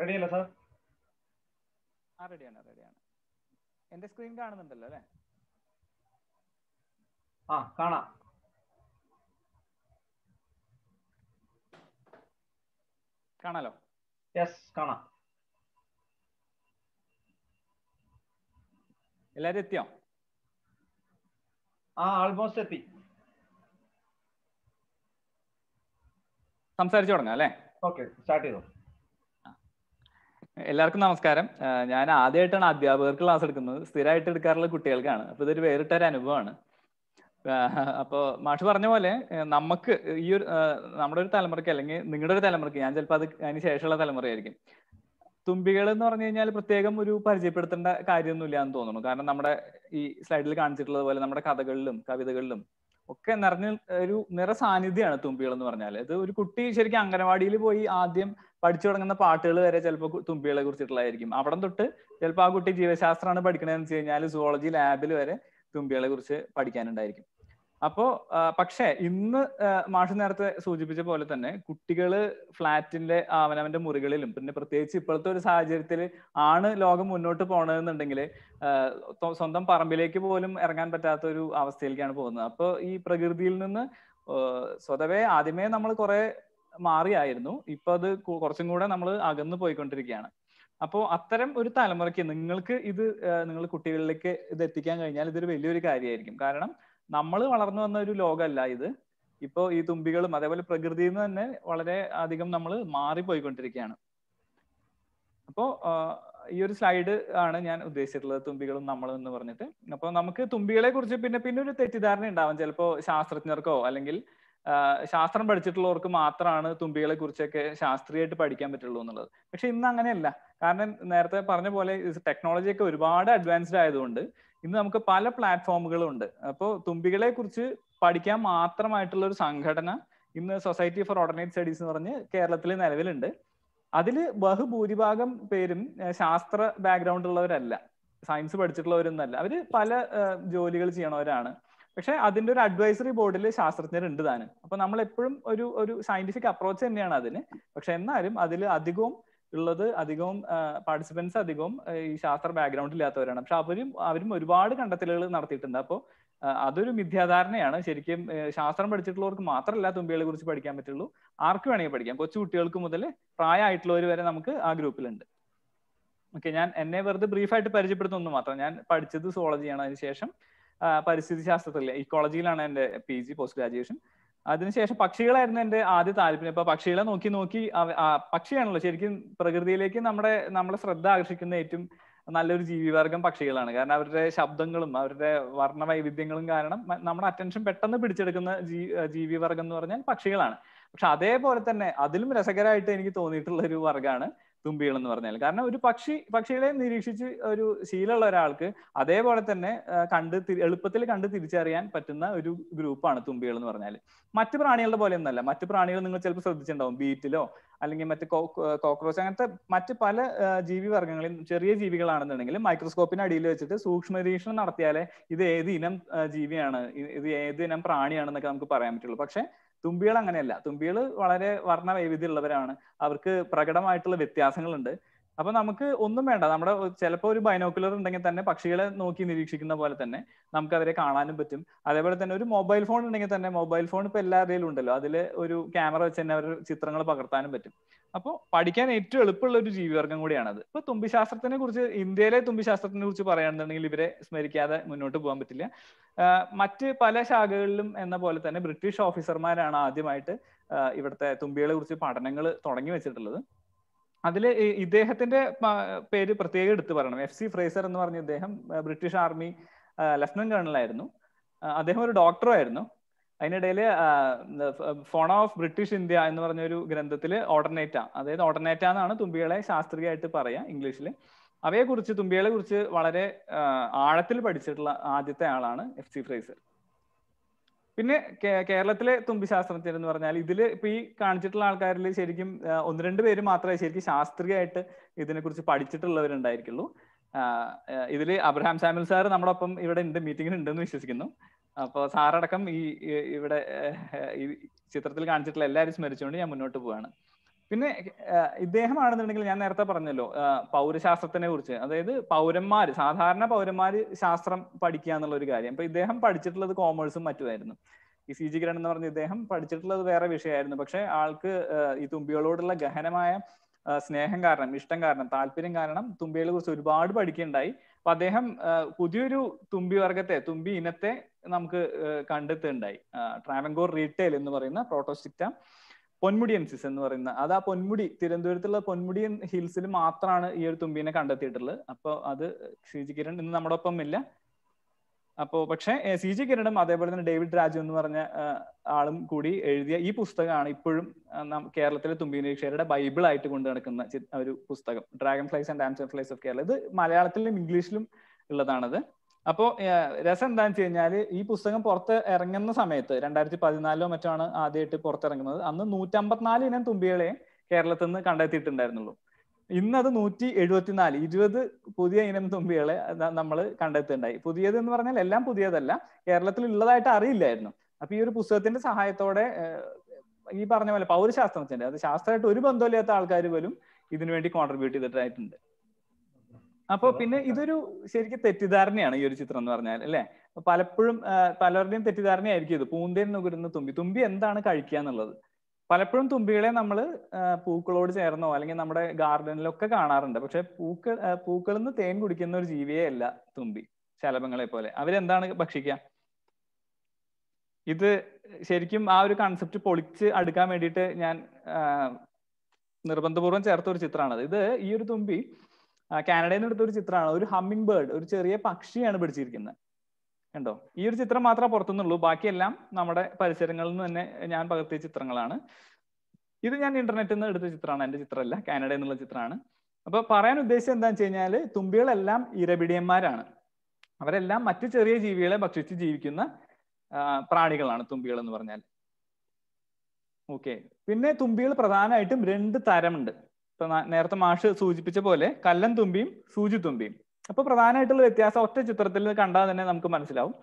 റെഡിയല്ലേ സാർ ആ റെഡിയാണ് റെഡിയാണ് എന്റെ സ്ക്രീൻ കാണുന്നുണ്ടല്ലോ അല്ലേ ആ കാണാം കാണാലോ യെസ് കാണാം എല്ലാരും എത്തിയോ ആ ആൾമോസ്റ്റ് എത്തി സംസാരിച്ചു തുടങ്ങാം അല്ലേ ഓക്കെ സ്റ്റാർട്ട് ചെയ്തോ എല്ലാവർക്കും നമസ്കാരം ഞാൻ ആദ്യമായിട്ടാണ് അധ്യാപകർക്ക് ക്ലാസ് എടുക്കുന്നത് സ്ഥിരമായിട്ട് എടുക്കാറുള്ള കുട്ടികൾക്കാണ് അപ്പൊ ഇതൊരു വേറിട്ടൊരു അനുഭവമാണ് അപ്പോൾ മാഷ് പറഞ്ഞ പോലെ നമുക്ക് ഈ ഒരു നമ്മുടെ ഒരു തലമുറയ്ക്ക് അല്ലെങ്കിൽ നിങ്ങളുടെ ഒരു തലമുറയ്ക്ക് ഞാൻ ചിലപ്പോൾ അത് അതിന് ശേഷമുള്ള തലമുറയായിരിക്കും തുമ്പികൾ എന്ന് പറഞ്ഞു കഴിഞ്ഞാൽ പ്രത്യേകം ഒരു പരിചയപ്പെടുത്തേണ്ട കാര്യമൊന്നുമില്ല എന്ന് തോന്നുന്നു കാരണം നമ്മുടെ ഈ സ്ലൈഡിൽ കാണിച്ചിട്ടുള്ളത് പോലെ നമ്മുടെ കഥകളിലും കവിതകളിലും ഒക്കെ നിറഞ്ഞ ഒരു നിറ സാന്നിധ്യമാണ് തുമ്പികൾ എന്ന് പറഞ്ഞാൽ ഇത് ഒരു കുട്ടി ശരിക്കും അംഗനവാടിയിൽ പോയി ആദ്യം പഠിച്ചു തുടങ്ങുന്ന പാട്ടുകൾ വരെ ചിലപ്പോൾ തുമ്പികളെ കുറിച്ചിട്ടുള്ളതായിരിക്കും അവിടം തൊട്ട് ചിലപ്പോൾ ആ കുട്ടി ജീവശാസ്ത്രമാണ് പഠിക്കണതെന്ന് വെച്ച് കഴിഞ്ഞാൽ സുവോളജി ലാബിൽ വരെ തുമ്പികളെ കുറിച്ച് പഠിക്കാനുണ്ടായിരിക്കും അപ്പോ പക്ഷേ ഇന്ന് മാഷ് നേരത്തെ സൂചിപ്പിച്ച പോലെ തന്നെ കുട്ടികള് ഫ്ലാറ്റിന്റെ അവനവന്റെ മുറികളിലും പിന്നെ പ്രത്യേകിച്ച് ഇപ്പോഴത്തെ ഒരു സാഹചര്യത്തിൽ ആണ് ലോകം മുന്നോട്ട് പോകണമെന്നുണ്ടെങ്കിൽ സ്വന്തം പറമ്പിലേക്ക് പോലും ഇറങ്ങാൻ പറ്റാത്ത ഒരു അവസ്ഥയിലേക്കാണ് പോകുന്നത് അപ്പോൾ ഈ പ്രകൃതിയിൽ നിന്ന് സ്വതവേ ആദ്യമേ നമ്മൾ കുറെ മാറിയായിരുന്നു ഇപ്പൊ അത് കുറച്ചും കൂടെ നമ്മൾ അകന്നു പോയിക്കൊണ്ടിരിക്കുകയാണ് അപ്പോൾ അത്തരം ഒരു തലമുറയ്ക്ക് നിങ്ങൾക്ക് ഇത് നിങ്ങൾ കുട്ടികളിലേക്ക് ഇത് എത്തിക്കാൻ കഴിഞ്ഞാൽ ഇതൊരു വലിയൊരു കാര്യമായിരിക്കും കാരണം നമ്മൾ വളർന്നു വന്ന ഒരു ലോകമല്ല ഇത് ഇപ്പോ ഈ തുമ്പികളും അതേപോലെ പ്രകൃതിയിൽ നിന്ന് തന്നെ വളരെ അധികം നമ്മൾ മാറിപ്പോയിക്കൊണ്ടിരിക്കുകയാണ് അപ്പോ ഈ ഒരു സ്ലൈഡ് ആണ് ഞാൻ ഉദ്ദേശിച്ചിട്ടുള്ളത് തുമ്പികളും നമ്മളും എന്ന് പറഞ്ഞിട്ട് അപ്പോൾ നമുക്ക് തുമ്പികളെ കുറിച്ച് പിന്നെ പിന്നെ ഒരു തെറ്റിദ്ധാരണ ഉണ്ടാവും ചിലപ്പോ ശാസ്ത്രജ്ഞർക്കോ അല്ലെങ്കിൽ ശാസ്ത്രം പഠിച്ചിട്ടുള്ളവർക്ക് മാത്രമാണ് തുമ്പികളെ കുറിച്ചൊക്കെ ശാസ്ത്രീയമായിട്ട് പഠിക്കാൻ പറ്റുള്ളൂ എന്നുള്ളത് പക്ഷെ ഇന്ന് അങ്ങനെയല്ല കാരണം നേരത്തെ പറഞ്ഞ പോലെ ടെക്നോളജി ഒക്കെ ഒരുപാട് അഡ്വാൻസ്ഡ് ആയതുകൊണ്ട് ഇന്ന് നമുക്ക് പല പ്ലാറ്റ്ഫോമുകളും ഉണ്ട് അപ്പോൾ തുമ്പികളെ കുറിച്ച് പഠിക്കാൻ മാത്രമായിട്ടുള്ള ഒരു സംഘടന ഇന്ന് സൊസൈറ്റി ഫോർ ഓർഡിനേറ്റ് സ്റ്റഡീസ് എന്ന് പറഞ്ഞ് കേരളത്തിൽ നിലവിലുണ്ട് അതിൽ ബഹുഭൂരിഭാഗം പേരും ശാസ്ത്ര ബാക്ക്ഗ്രൗണ്ട് ഉള്ളവരല്ല സയൻസ് പഠിച്ചിട്ടുള്ളവരൊന്നല്ല അവര് പല ജോലികൾ ചെയ്യണവരാണ് പക്ഷെ അതിന്റെ ഒരു അഡ്വൈസറി ബോർഡിൽ ശാസ്ത്രജ്ഞർ ഉണ്ട് താനും അപ്പൊ നമ്മൾ എപ്പോഴും ഒരു ഒരു സയന്റിഫിക് അപ്രോച്ച് തന്നെയാണ് അതിന് പക്ഷെ എന്നാലും അതിൽ അധികവും ഉള്ളത് അധികവും പാർട്ടിസിപ്പൻസ് അധികവും ഈ ശാസ്ത്ര ബാക്ക്ഗ്രൗണ്ട് ഇല്ലാത്തവരാണ് പക്ഷെ അവരും അവരും ഒരുപാട് കണ്ടെത്തലുകൾ നടത്തിയിട്ടുണ്ട് അപ്പോൾ അതൊരു മിഥ്യാധാരണയാണ് ശരിക്കും ശാസ്ത്രം പഠിച്ചിട്ടുള്ളവർക്ക് മാത്രമല്ല തുമ്പികളെ കുറിച്ച് പഠിക്കാൻ പറ്റുള്ളൂ ആർക്ക് വേണമെങ്കിൽ പഠിക്കാം കൊച്ചു കുട്ടികൾക്ക് മുതൽ പ്രായമായിട്ടുള്ളവർ വരെ നമുക്ക് ആ ഗ്രൂപ്പിലുണ്ട് ഓക്കെ ഞാൻ എന്നെ വെറുതെ ബ്രീഫായിട്ട് പരിചയപ്പെടുത്തുന്നു മാത്രം ഞാൻ പഠിച്ചത് സോളജിയാണ് അതിനുശേഷം പരിസ്ഥിതി ശാസ്ത്രത്തിലെ ഇക്കോളജിയിലാണ് എൻ്റെ പി ജി പോസ്റ്റ് ഗ്രാജുവേഷൻ അതിനുശേഷം പക്ഷികളായിരുന്നു എന്റെ ആദ്യ താല്പര്യം അപ്പൊ പക്ഷികളെ നോക്കി നോക്കി പക്ഷിയാണല്ലോ ശരിക്കും പ്രകൃതിയിലേക്ക് നമ്മുടെ നമ്മളെ ശ്രദ്ധ ആകർഷിക്കുന്ന ഏറ്റവും നല്ലൊരു ജീവിവർഗം പക്ഷികളാണ് കാരണം അവരുടെ ശബ്ദങ്ങളും അവരുടെ വർണ്ണ വൈവിധ്യങ്ങളും കാരണം നമ്മുടെ അറ്റൻഷൻ പെട്ടെന്ന് പിടിച്ചെടുക്കുന്ന ജീ ജീവിവർഗം എന്ന് പറഞ്ഞാൽ പക്ഷികളാണ് പക്ഷെ അതേപോലെ തന്നെ അതിലും രസകരമായിട്ട് എനിക്ക് തോന്നിയിട്ടുള്ള ഒരു വർഗ്ഗമാണ് തുമ്പികൾ എന്ന് പറഞ്ഞാൽ കാരണം ഒരു പക്ഷി പക്ഷികളെ നിരീക്ഷിച്ച് ഒരു ശീലമുള്ള ഒരാൾക്ക് അതേപോലെ തന്നെ കണ്ട് എളുപ്പത്തിൽ കണ്ട് തിരിച്ചറിയാൻ പറ്റുന്ന ഒരു ഗ്രൂപ്പാണ് തുമ്പികൾ എന്ന് പറഞ്ഞാൽ മറ്റു പ്രാണികളുടെ പോലെ ഒന്നല്ല മറ്റു പ്രാണികൾ നിങ്ങൾ ചിലപ്പോൾ ശ്രദ്ധിച്ചിട്ടുണ്ടാവും ബീറ്റിലോ അല്ലെങ്കിൽ മറ്റ് കോക്രോച്ച് അങ്ങനത്തെ മറ്റ് പല ജീവി വർഗ്ഗങ്ങളിൽ ചെറിയ ജീവികളാണെന്നുണ്ടെങ്കിൽ മൈക്രോസ്കോപ്പിന് അടിയിൽ വെച്ചിട്ട് സൂക്ഷ്മ നിരീക്ഷണം നടത്തിയാലേ ഇത് ഏത് ഇനം ജീവിയാണ് ഇത് ഏത് ഇനം പ്രാണിയാണെന്നൊക്കെ നമുക്ക് പറയാൻ പറ്റുള്ളൂ പക്ഷെ തുമ്പികൾ അങ്ങനെയല്ല തുമ്പികൾ വളരെ വർണ്ണ വൈവിധ്യമുള്ളവരാണ് അവർക്ക് പ്രകടമായിട്ടുള്ള വ്യത്യാസങ്ങളുണ്ട് അപ്പൊ നമുക്ക് ഒന്നും വേണ്ട നമ്മുടെ ചിലപ്പോൾ ഒരു ബൈനോക്കുലർ ഉണ്ടെങ്കിൽ തന്നെ പക്ഷികളെ നോക്കി നിരീക്ഷിക്കുന്ന പോലെ തന്നെ നമുക്ക് അവരെ കാണാനും പറ്റും അതേപോലെ തന്നെ ഒരു മൊബൈൽ ഫോൺ ഉണ്ടെങ്കിൽ തന്നെ മൊബൈൽ ഫോൺ ഇപ്പൊ എല്ലാവരുടെയും ഉണ്ടല്ലോ അതിൽ ഒരു ക്യാമറ വെച്ച് തന്നെ അവർ ചിത്രങ്ങൾ പകർത്താനും പറ്റും അപ്പോൾ പഠിക്കാൻ ഏറ്റവും എളുപ്പമുള്ള ഒരു ജീവിവർഗം കൂടിയാണത് ഇപ്പൊ തുമ്പിശാസ്ത്രത്തിനെ കുറിച്ച് ഇന്ത്യയിലെ തുമ്പിശാസ്ത്രത്തിനെ കുറിച്ച് പറയുകയാണെന്നുണ്ടെങ്കിൽ ഇവരെ സ്മരിക്കാതെ മുന്നോട്ട് പോകാൻ പറ്റില്ല മറ്റ് പല ശാഖകളിലും എന്ന പോലെ തന്നെ ബ്രിട്ടീഷ് ഓഫീസർമാരാണ് ആദ്യമായിട്ട് ഇവിടുത്തെ തുമ്പികളെ കുറിച്ച് പഠനങ്ങൾ തുടങ്ങി വെച്ചിട്ടുള്ളത് അതില് ഇദ്ദേഹത്തിന്റെ പേര് പ്രത്യേകം എടുത്തു പറയണം എഫ് സി ഫ്രേസർ എന്ന് പറഞ്ഞ ഇദ്ദേഹം ബ്രിട്ടീഷ് ആർമി ലഫ്റ്റനന്റ് കേണൽ ആയിരുന്നു അദ്ദേഹം ഒരു ഡോക്ടറും ആയിരുന്നു അതിനിടയിൽ ഓഫ് ബ്രിട്ടീഷ് ഇന്ത്യ എന്ന് പറഞ്ഞ ഒരു ഗ്രന്ഥത്തിൽ ഓർഡർനേറ്റ അതായത് ഓർഡർനേറ്റ എന്നാണ് തുമ്പികളെ ശാസ്ത്രീയമായിട്ട് പറയാ ഇംഗ്ലീഷിൽ അവയെ കുറിച്ച് തുമ്പികളെ കുറിച്ച് വളരെ ആഴത്തിൽ പഠിച്ചിട്ടുള്ള ആദ്യത്തെ ആളാണ് എഫ് സി ഫ്രേസർ പിന്നെ കേരളത്തിലെ തുമ്പി ശാസ്ത്രജ്ഞർ എന്ന് പറഞ്ഞാൽ ഇതിൽ ഇപ്പൊ ഈ കാണിച്ചിട്ടുള്ള ആൾക്കാരിൽ ശരിക്കും ഒന്ന് രണ്ട് പേര് മാത്രമേ ശരിക്കും ശാസ്ത്രീയമായിട്ട് ഇതിനെക്കുറിച്ച് പഠിച്ചിട്ടുള്ളവരുണ്ടായിരിക്കുള്ളൂ ഇതിൽ അബ്രഹാം സാമിൽ സാർ നമ്മുടെ ഒപ്പം ഇവിടെ ഉണ്ട് മീറ്റിംഗിൽ ഉണ്ടെന്ന് വിശ്വസിക്കുന്നു അപ്പോൾ സാറടക്കം ഈ ഇവിടെ ഈ ചിത്രത്തിൽ കാണിച്ചിട്ടുള്ള എല്ലാവരും സ്മരിച്ചുകൊണ്ട് ഞാൻ മുന്നോട്ട് പോവാണ് പിന്നെ ഇദ്ദേഹമാണെന്നുണ്ടെങ്കിൽ ഞാൻ നേരത്തെ പറഞ്ഞല്ലോ പൗരശാസ്ത്രത്തിനെ കുറിച്ച് അതായത് പൗരന്മാർ സാധാരണ പൗരന്മാർ ശാസ്ത്രം പഠിക്കുക എന്നുള്ള ഒരു കാര്യം അപ്പൊ ഇദ്ദേഹം പഠിച്ചിട്ടുള്ളത് കോമേഴ്സും മറ്റുമായിരുന്നു ഈ സി ജി കിരൺ എന്ന് പറഞ്ഞ ഇദ്ദേഹം പഠിച്ചിട്ടുള്ളത് വേറെ വിഷയമായിരുന്നു പക്ഷെ ആൾക്ക് ഈ തുമ്പികളോടുള്ള ഗഹനമായ സ്നേഹം കാരണം ഇഷ്ടം കാരണം താല്പര്യം കാരണം തുമ്പികളെ കുറിച്ച് ഒരുപാട് പഠിക്കുകയുണ്ടായി അപ്പൊ അദ്ദേഹം പുതിയൊരു തുമ്പി വർഗത്തെ തുമ്പി ഇനത്തെ നമുക്ക് കണ്ടെത്തുണ്ടായി ട്രാവൻകോർ റീറ്റെയിൽ എന്ന് പറയുന്ന പ്രോട്ടോസ്റ്റിക്റ്റ പൊന്മുടിയൻസിസ് എന്ന് പറയുന്ന അത് ആ പൊന്മുടി തിരുവനന്തപുരത്തുള്ള പൊന്മുടിയൻ ഹിൽസിൽ മാത്രമാണ് ഈ ഒരു തുമ്പിനെ കണ്ടെത്തിയിട്ടുള്ളത് അപ്പോൾ അത് സി ജി കിരൺ ഇന്ന് നമ്മുടെ ഒപ്പം ഇല്ല അപ്പോൾ പക്ഷേ സി ജി കിരണും അതേപോലെ തന്നെ ഡേവിഡ് രാജു എന്ന് പറഞ്ഞ ആളും കൂടി എഴുതിയ ഈ പുസ്തകമാണ് ഇപ്പോഴും കേരളത്തിലെ തുമ്പി നിരീക്ഷകരുടെ ബൈബിൾ ആയിട്ട് കൊണ്ടു നടക്കുന്ന ഒരു പുസ്തകം dragonflies and damselflies of Kerala ഇത് മലയാളത്തിലും ഇംഗ്ലീഷിലും ഉള്ളതാണത് അപ്പോ രസം എന്താണെന്ന് വെച്ച് കഴിഞ്ഞാല് ഈ പുസ്തകം പുറത്ത് ഇറങ്ങുന്ന സമയത്ത് രണ്ടായിരത്തി പതിനാലിലോ മറ്റോ ആണ് ആദ്യമായിട്ട് പുറത്തിറങ്ങുന്നത് അന്ന് നൂറ്റമ്പത്തിനാല് ഇനം തുമ്പികളെ കേരളത്തിൽ നിന്ന് കണ്ടെത്തിയിട്ടുണ്ടായിരുന്നുള്ളൂ ഇന്നത് നൂറ്റി എഴുപത്തിനാല് ഇരുപത് പുതിയ ഇനം തുമ്പികളെ നമ്മൾ കണ്ടെത്തുണ്ടായി പുതിയത് എന്ന് പറഞ്ഞാൽ എല്ലാം പുതിയതല്ല കേരളത്തിൽ ഉള്ളതായിട്ട് അറിയില്ലായിരുന്നു അപ്പൊ ഈ ഒരു പുസ്തകത്തിന്റെ സഹായത്തോടെ ഈ പറഞ്ഞ പോലെ പൗരശാസ്ത്രത്തിന്റെ അത് ശാസ്ത്രമായിട്ട് ഒരു ബന്ധമില്ലാത്ത ആൾക്കാർ പോലും ഇതിനു വേണ്ടി കോൺട്രിബ്യൂട്ട് ചെയ്തിട്ടായിട്ടുണ്ട് അപ്പോ പിന്നെ ഇതൊരു ശരിക്കും തെറ്റിദ്ധാരണയാണ് ഈ ഒരു ചിത്രം എന്ന് പറഞ്ഞാൽ അല്ലെ പലപ്പോഴും പലരുടെയും തെറ്റിദ്ധാരണയായിരിക്കും ഇത് പൂന്തേൻ നുകരുന്ന തുമ്പി തുമ്പി എന്താണ് കഴിക്കുക എന്നുള്ളത് പലപ്പോഴും തുമ്പികളെ നമ്മൾ പൂക്കളോട് ചേർന്നോ അല്ലെങ്കിൽ നമ്മുടെ ഗാർഡനിലൊക്കെ കാണാറുണ്ട് പക്ഷെ പൂക്കൾ പൂക്കളിൽ നിന്ന് തേൻ കുടിക്കുന്ന ഒരു ജീവിയേ അല്ല തുമ്പി ശലഭങ്ങളെ പോലെ അവരെന്താണ് ഭക്ഷിക്കുക ഇത് ശരിക്കും ആ ഒരു കൺസെപ്റ്റ് പൊളിച്ച് അടുക്കാൻ വേണ്ടിയിട്ട് ഞാൻ നിർബന്ധപൂർവം ചേർത്ത ഒരു ചിത്രമാണ് ഇത് ഈ ഒരു തുമ്പി കാനഡയിൽ നിന്ന് എടുത്ത ഒരു ചിത്രമാണ് ഒരു ഹമ്മിങ് ബേർഡ് ഒരു ചെറിയ പക്ഷിയാണ് പിടിച്ചിരിക്കുന്നത് കണ്ടോ ഈ ഒരു ചിത്രം മാത്രമേ പുറത്തുനിന്നുള്ളൂ ബാക്കിയെല്ലാം നമ്മുടെ പരിസരങ്ങളിൽ നിന്ന് തന്നെ ഞാൻ പകർത്തിയ ചിത്രങ്ങളാണ് ഇത് ഞാൻ ഇന്റർനെറ്റിൽ നിന്ന് എടുത്ത ചിത്രമാണ് എന്റെ ചിത്രമല്ല കാനഡയിൽ നിന്നുള്ള ചിത്രമാണ് അപ്പൊ പറയാൻ ഉദ്ദേശിച്ചത് എന്താണെന്ന് വെച്ച് കഴിഞ്ഞാൽ തുമ്പികളെല്ലാം ഇരപിടിയന്മാരാണ് അവരെല്ലാം മറ്റു ചെറിയ ജീവികളെ ഭക്ഷിച്ച് ജീവിക്കുന്ന പ്രാണികളാണ് തുമ്പികൾ എന്ന് പറഞ്ഞാൽ ഓക്കെ പിന്നെ തുമ്പികൾ പ്രധാനമായിട്ടും രണ്ട് തരമുണ്ട് ഇപ്പൊ നേരത്തെ മാഷ് സൂചിപ്പിച്ച പോലെ കല്ലൻ തുമ്പിയും സൂചി തുമ്പിയും അപ്പൊ പ്രധാനമായിട്ടുള്ള വ്യത്യാസം ഒറ്റ ചിത്രത്തിൽ കണ്ടാൽ തന്നെ നമുക്ക് മനസ്സിലാവും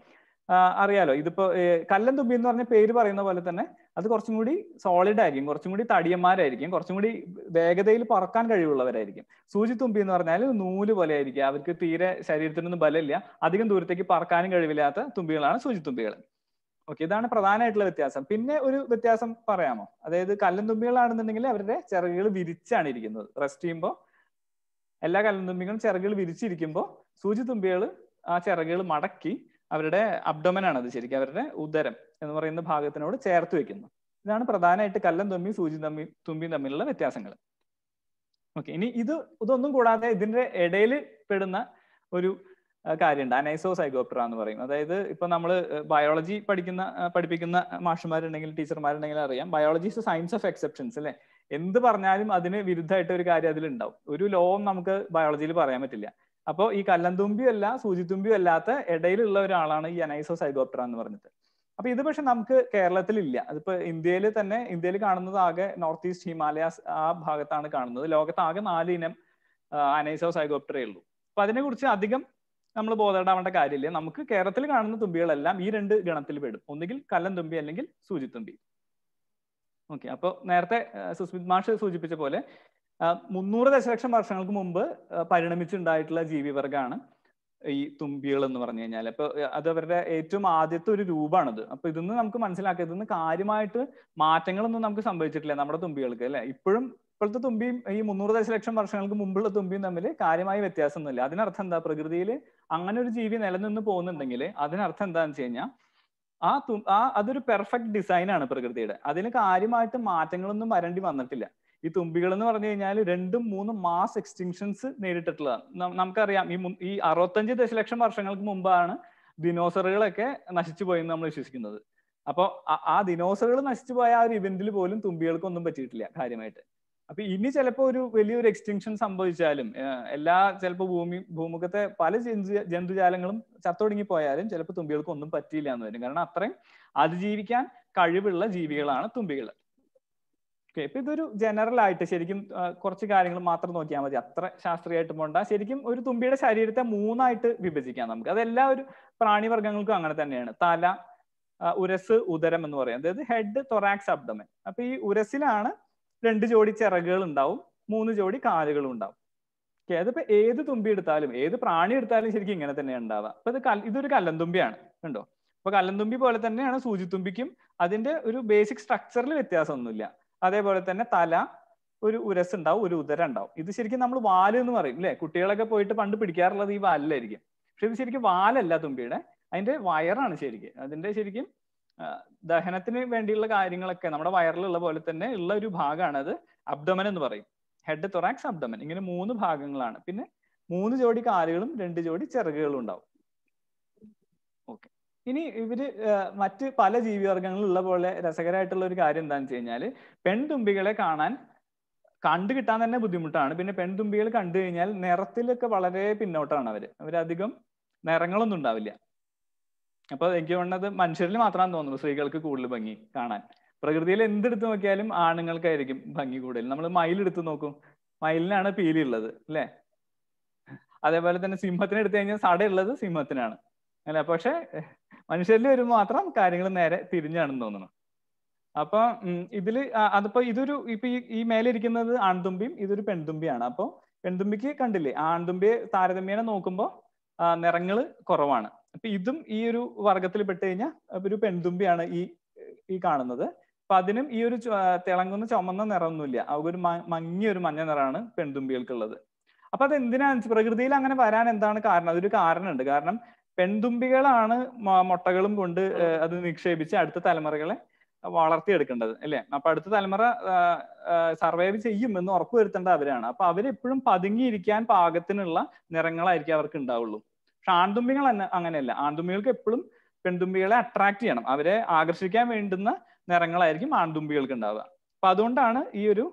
അറിയാലോ ഇതിപ്പോ കല്ലൻ തുമ്പി എന്ന് പറഞ്ഞ പേര് പറയുന്ന പോലെ തന്നെ അത് കുറച്ചും കൂടി സോളിഡ് ആയിരിക്കും കുറച്ചും കൂടി തടിയന്മാരായിരിക്കും കുറച്ചും കൂടി വേഗതയിൽ പറക്കാൻ കഴിവുള്ളവരായിരിക്കും സൂചി തുമ്പി എന്ന് പറഞ്ഞാൽ നൂല് പോലെ ആയിരിക്കും അവർക്ക് തീരെ ശരീരത്തിനൊന്നും ബലമില്ല അധികം ദൂരത്തേക്ക് പറക്കാനും കഴിവില്ലാത്ത തുമ്പികളാണ് സൂചി തുമ്പികൾ ഓക്കെ ഇതാണ് പ്രധാനമായിട്ടുള്ള വ്യത്യാസം പിന്നെ ഒരു വ്യത്യാസം പറയാമോ അതായത് തുമ്പികളാണെന്നുണ്ടെങ്കിൽ അവരുടെ ചിറകുകൾ വിരിച്ചാണ് ഇരിക്കുന്നത് റെസ്റ്റ് ചെയ്യുമ്പോൾ എല്ലാ തുമ്പികളും ചിറകുകൾ വിരിച്ചിരിക്കുമ്പോൾ സൂചി തുമ്പികൾ ആ ചിറകുകൾ മടക്കി അവരുടെ അബ്ഡോമൻ ആണ് അത് ശരിക്കും അവരുടെ ഉദരം എന്ന് പറയുന്ന ഭാഗത്തിനോട് ചേർത്ത് വെക്കുന്നു ഇതാണ് പ്രധാനമായിട്ട് കല്ലൻ തുമ്പി സൂചി തമ്മി തുമ്പി തമ്മിലുള്ള വ്യത്യാസങ്ങൾ ഓക്കെ ഇനി ഇത് ഇതൊന്നും കൂടാതെ ഇതിന്റെ ഇടയിൽ പെടുന്ന ഒരു കാര്യമുണ്ട് അനൈസോ സൈഗോപ്ട്ര എന്ന് പറയും അതായത് ഇപ്പൊ നമ്മൾ ബയോളജി പഠിക്കുന്ന പഠിപ്പിക്കുന്ന മാഷന്മാരുണ്ടെങ്കിൽ ടീച്ചർമാരുണ്ടെങ്കിൽ അറിയാം biology is science of exceptions അല്ലെ എന്ത് പറഞ്ഞാലും അതിന് വിരുദ്ധമായിട്ട് ഒരു കാര്യം അതിലുണ്ടാവും ഒരു ലോവും നമുക്ക് ബയോളജിയിൽ പറയാൻ പറ്റില്ല അപ്പോൾ ഈ കല്ലന്തുമ്പിയും അല്ല സൂചിത്തുമ്പിയും അല്ലാത്ത ഇടയിലുള്ള ഒരാളാണ് ഈ അനൈസോ സൈഗോപ്ട്ര എന്ന് പറഞ്ഞിട്ട് അപ്പൊ ഇത് പക്ഷെ നമുക്ക് കേരളത്തിലില്ല അതിപ്പോ ഇന്ത്യയിൽ തന്നെ ഇന്ത്യയിൽ കാണുന്നത് ആകെ നോർത്ത് ഈസ്റ്റ് ഹിമാലയാസ് ആ ഭാഗത്താണ് കാണുന്നത് ലോകത്ത് നാല് ഇനം അനൈസോ സൈഗോപ്റ്ററേ ഉള്ളൂ അപ്പൊ അതിനെ കുറിച്ച് അധികം നമ്മൾ ബോധേടാവേണ്ട കാര്യമില്ല നമുക്ക് കേരളത്തിൽ കാണുന്ന തുമ്പികളെല്ലാം ഈ രണ്ട് ഗണത്തിൽ പെടും ഒന്നുകിൽ കല്ലൻ തുമ്പി അല്ലെങ്കിൽ സൂചിത്തുമ്പി ഓക്കെ അപ്പൊ നേരത്തെ സുസ്മിത് മാഷ് സൂചിപ്പിച്ച പോലെ മുന്നൂറ് ദശലക്ഷം വർഷങ്ങൾക്ക് മുമ്പ് പരിണമിച്ചുണ്ടായിട്ടുള്ള വർഗമാണ് ഈ തുമ്പികൾ എന്ന് പറഞ്ഞു കഴിഞ്ഞാൽ അപ്പൊ അത് അവരുടെ ഏറ്റവും ആദ്യത്തെ ഒരു രൂപമാണത് അപ്പൊ ഇതൊന്നും നമുക്ക് മനസ്സിലാക്കുക ഇതൊന്നും കാര്യമായിട്ട് മാറ്റങ്ങളൊന്നും നമുക്ക് സംഭവിച്ചിട്ടില്ല നമ്മുടെ തുമ്പികൾക്ക് അല്ലെ ഇപ്പോഴും ഇപ്പോഴത്തെ തുമ്പിയും ഈ മുന്നൂറ് ദശലക്ഷം വർഷങ്ങൾക്ക് മുമ്പുള്ള തുമ്പിയും തമ്മിൽ കാര്യമായ വ്യത്യാസമൊന്നുമില്ല അതിനർത്ഥം എന്താ പ്രകൃതിയിൽ അങ്ങനെ ഒരു ജീവി നിലനിന്ന് പോകുന്നുണ്ടെങ്കിൽ അതിനർത്ഥം എന്താന്ന് വെച്ച് കഴിഞ്ഞാൽ ആ തു ആ അതൊരു പെർഫെക്റ്റ് ഡിസൈനാണ് പ്രകൃതിയുടെ അതിന് കാര്യമായിട്ട് മാറ്റങ്ങളൊന്നും വരേണ്ടി വന്നിട്ടില്ല ഈ തുമ്പികൾ എന്ന് പറഞ്ഞു കഴിഞ്ഞാൽ രണ്ടും മൂന്നും മാസ് എക്സ്റ്റിങ്ഷൻസ് നേരിട്ടിട്ടുള്ളതാണ് നമുക്കറിയാം ഈ ഈ അറുപത്തഞ്ച് ദശലക്ഷം വർഷങ്ങൾക്ക് മുമ്പാണ് ദിനോസറുകളൊക്കെ നശിച്ചു പോയെന്ന് നമ്മൾ വിശ്വസിക്കുന്നത് അപ്പോൾ ആ ദിനോസറുകൾ നശിച്ചു പോയ ആ ഒരു ഇവന്റിൽ പോലും തുമ്പികൾക്കൊന്നും പറ്റിയിട്ടില്ല കാര്യമായിട്ട് അപ്പൊ ഇനി ചിലപ്പോ ഒരു വലിയൊരു എക്സ്റ്റിങ്ഷൻ സംഭവിച്ചാലും എല്ലാ ചിലപ്പോ ഭൂമി ഭൂമുഖത്തെ പല ജന്തുജാലങ്ങളും ചത്തൊടുങ്ങി പോയാലും ചിലപ്പോൾ തുമ്പികൾക്ക് ഒന്നും പറ്റിയില്ല എന്ന് വരും കാരണം അത്രയും അതിജീവിക്കാൻ കഴിവുള്ള ജീവികളാണ് തുമ്പികൾ ഓക്കെ ഇപ്പൊ ഇതൊരു ജനറൽ ആയിട്ട് ശരിക്കും കുറച്ച് കാര്യങ്ങൾ മാത്രം നോക്കിയാൽ മതി അത്ര ശാസ്ത്രീയമായിട്ട് പോണ്ട ശരിക്കും ഒരു തുമ്പിയുടെ ശരീരത്തെ മൂന്നായിട്ട് വിഭജിക്കാം നമുക്ക് അതെല്ലാ ഒരു പ്രാണിവർഗങ്ങൾക്കും അങ്ങനെ തന്നെയാണ് തല ഉരസ് ഉദരം എന്ന് പറയും അതായത് ഹെഡ് തൊറാക്സ് അബ്ദമൻ അപ്പൊ ഈ ഉരസിലാണ് രണ്ട് ജോഡി ചിറകുകൾ ഉണ്ടാവും മൂന്ന് ജോഡി കാലുകളും ഉണ്ടാവും ഓക്കെ അതിപ്പോ ഏത് തുമ്പി എടുത്താലും ഏത് പ്രാണി എടുത്താലും ശരിക്കും ഇങ്ങനെ തന്നെ ഉണ്ടാവുക അപ്പൊ ഇത് ഇതൊരു കല്ലന്തുമ്പിയാണ് കണ്ടോ അപ്പൊ കല്ലന്തുമ്പി പോലെ തന്നെയാണ് സൂചിത്തുമ്പിക്കും അതിന്റെ ഒരു ബേസിക് സ്ട്രക്ചറിൽ വ്യത്യാസമൊന്നുമില്ല അതേപോലെ തന്നെ തല ഒരു ഉരസ് ഉണ്ടാവും ഒരു ഉദരം ഉണ്ടാവും ഇത് ശരിക്കും നമ്മൾ വാല് എന്ന് പറയും അല്ലെ കുട്ടികളൊക്കെ പോയിട്ട് പണ്ട് പിടിക്കാറുള്ളത് ഈ വാലിലായിരിക്കും പക്ഷെ ഇത് ശരിക്കും വാലല്ല തുമ്പിയുടെ അതിന്റെ വയറാണ് ശരിക്കും അതിന്റെ ശരിക്കും ദഹനത്തിന് വേണ്ടിയുള്ള കാര്യങ്ങളൊക്കെ നമ്മുടെ വയറിലുള്ള പോലെ തന്നെ ഉള്ള ഒരു ഭാഗമാണ് അത് അബ്ഡമൻ എന്ന് പറയും ഹെഡ് തൊറാക്സ് അബ്ഡമൻ ഇങ്ങനെ മൂന്ന് ഭാഗങ്ങളാണ് പിന്നെ മൂന്ന് ജോഡി കാലുകളും രണ്ട് ജോഡി ചിറകുകളും ഉണ്ടാവും ഓക്കെ ഇനി ഇവര് മറ്റ് പല ഉള്ള പോലെ രസകരമായിട്ടുള്ള ഒരു കാര്യം എന്താണെന്ന് വെച്ച് കഴിഞ്ഞാൽ പെൺതുമ്പികളെ കാണാൻ കണ്ടു കിട്ടാൻ തന്നെ ബുദ്ധിമുട്ടാണ് പിന്നെ പെൺതുമ്പികൾ കണ്ടു കഴിഞ്ഞാൽ നിറത്തിലൊക്കെ വളരെ പിന്നോട്ടാണ് അവര് അവരധികം നിറങ്ങളൊന്നും ഉണ്ടാവില്ല അപ്പൊ എനിക്ക് തോന്നുന്നത് മനുഷ്യരിൽ മാത്രമാണെന്ന് തോന്നുന്നു സ്ത്രീകൾക്ക് കൂടുതൽ ഭംഗി കാണാൻ പ്രകൃതിയിൽ എന്തെടുത്ത് നോക്കിയാലും ആണുങ്ങൾക്കായിരിക്കും ഭംഗി കൂടുതൽ നമ്മൾ മയിൽ എടുത്ത് നോക്കും മയിലിനാണ് പീലി ഉള്ളത് അല്ലേ അതേപോലെ തന്നെ സിംഹത്തിന് എടുത്തു കഴിഞ്ഞാൽ സടയുള്ളത് സിംഹത്തിനാണ് അല്ല പക്ഷെ മനുഷ്യരിൽ വരുമ്പോൾ മാത്രം കാര്യങ്ങൾ നേരെ തിരിഞ്ഞാണെന്ന് തോന്നുന്നു അപ്പൊ ഇതില് അതിപ്പോ ഇതൊരു ഇപ്പൊ ഈ മേലെ ഇരിക്കുന്നത് ആൺതുമ്പിയും ഇതൊരു പെൺതുമ്പിയാണ് അപ്പോ പെൺതുമ്പിക്ക് കണ്ടില്ലേ ആൺതുമ്പിയെ താരതമ്യേന നോക്കുമ്പോൾ നിറങ്ങള് കുറവാണ് അപ്പൊ ഇതും ഈ ഒരു വർഗത്തിൽ പെട്ട് കഴിഞ്ഞാൽ ഒരു പെൺതുമ്പിയാണ് ഈ ഈ കാണുന്നത് അപ്പൊ അതിനും ഈ ഒരു തിളങ്ങുന്ന ചുമന്ന നിറമൊന്നുമില്ല അവ ഒരു മങ്ങിയ ഒരു മഞ്ഞ നിറമാണ് പെൺതുമ്പികൾക്കുള്ളത് അപ്പൊ അത് എന്തിനാണ് പ്രകൃതിയിൽ അങ്ങനെ വരാൻ എന്താണ് കാരണം അതൊരു കാരണമുണ്ട് കാരണം പെൺതുമ്പികളാണ് മുട്ടകളും കൊണ്ട് അത് നിക്ഷേപിച്ച് അടുത്ത തലമുറകളെ വളർത്തിയെടുക്കേണ്ടത് അല്ലെ അപ്പൊ അടുത്ത തലമുറ സർവൈവ് ചെയ്യും എന്ന് ഉറപ്പുവരുത്തേണ്ട അവരാണ് അപ്പൊ അവരെപ്പോഴും പതുങ്ങിയിരിക്കാൻ പാകത്തിനുള്ള നിറങ്ങളായിരിക്കും അവർക്ക് ഉണ്ടാവുള്ളൂ പക്ഷെ ആൺതുമ്പികൾ അങ്ങനെയല്ല ആൺതുമ്പികൾക്ക് എപ്പോഴും പെൺതുമ്പികളെ അട്രാക്ട് ചെയ്യണം അവരെ ആകർഷിക്കാൻ വേണ്ടുന്ന നിറങ്ങളായിരിക്കും ആൺതുമ്പികൾക്ക് ഉണ്ടാവുക അപ്പൊ അതുകൊണ്ടാണ് ഈ ഒരു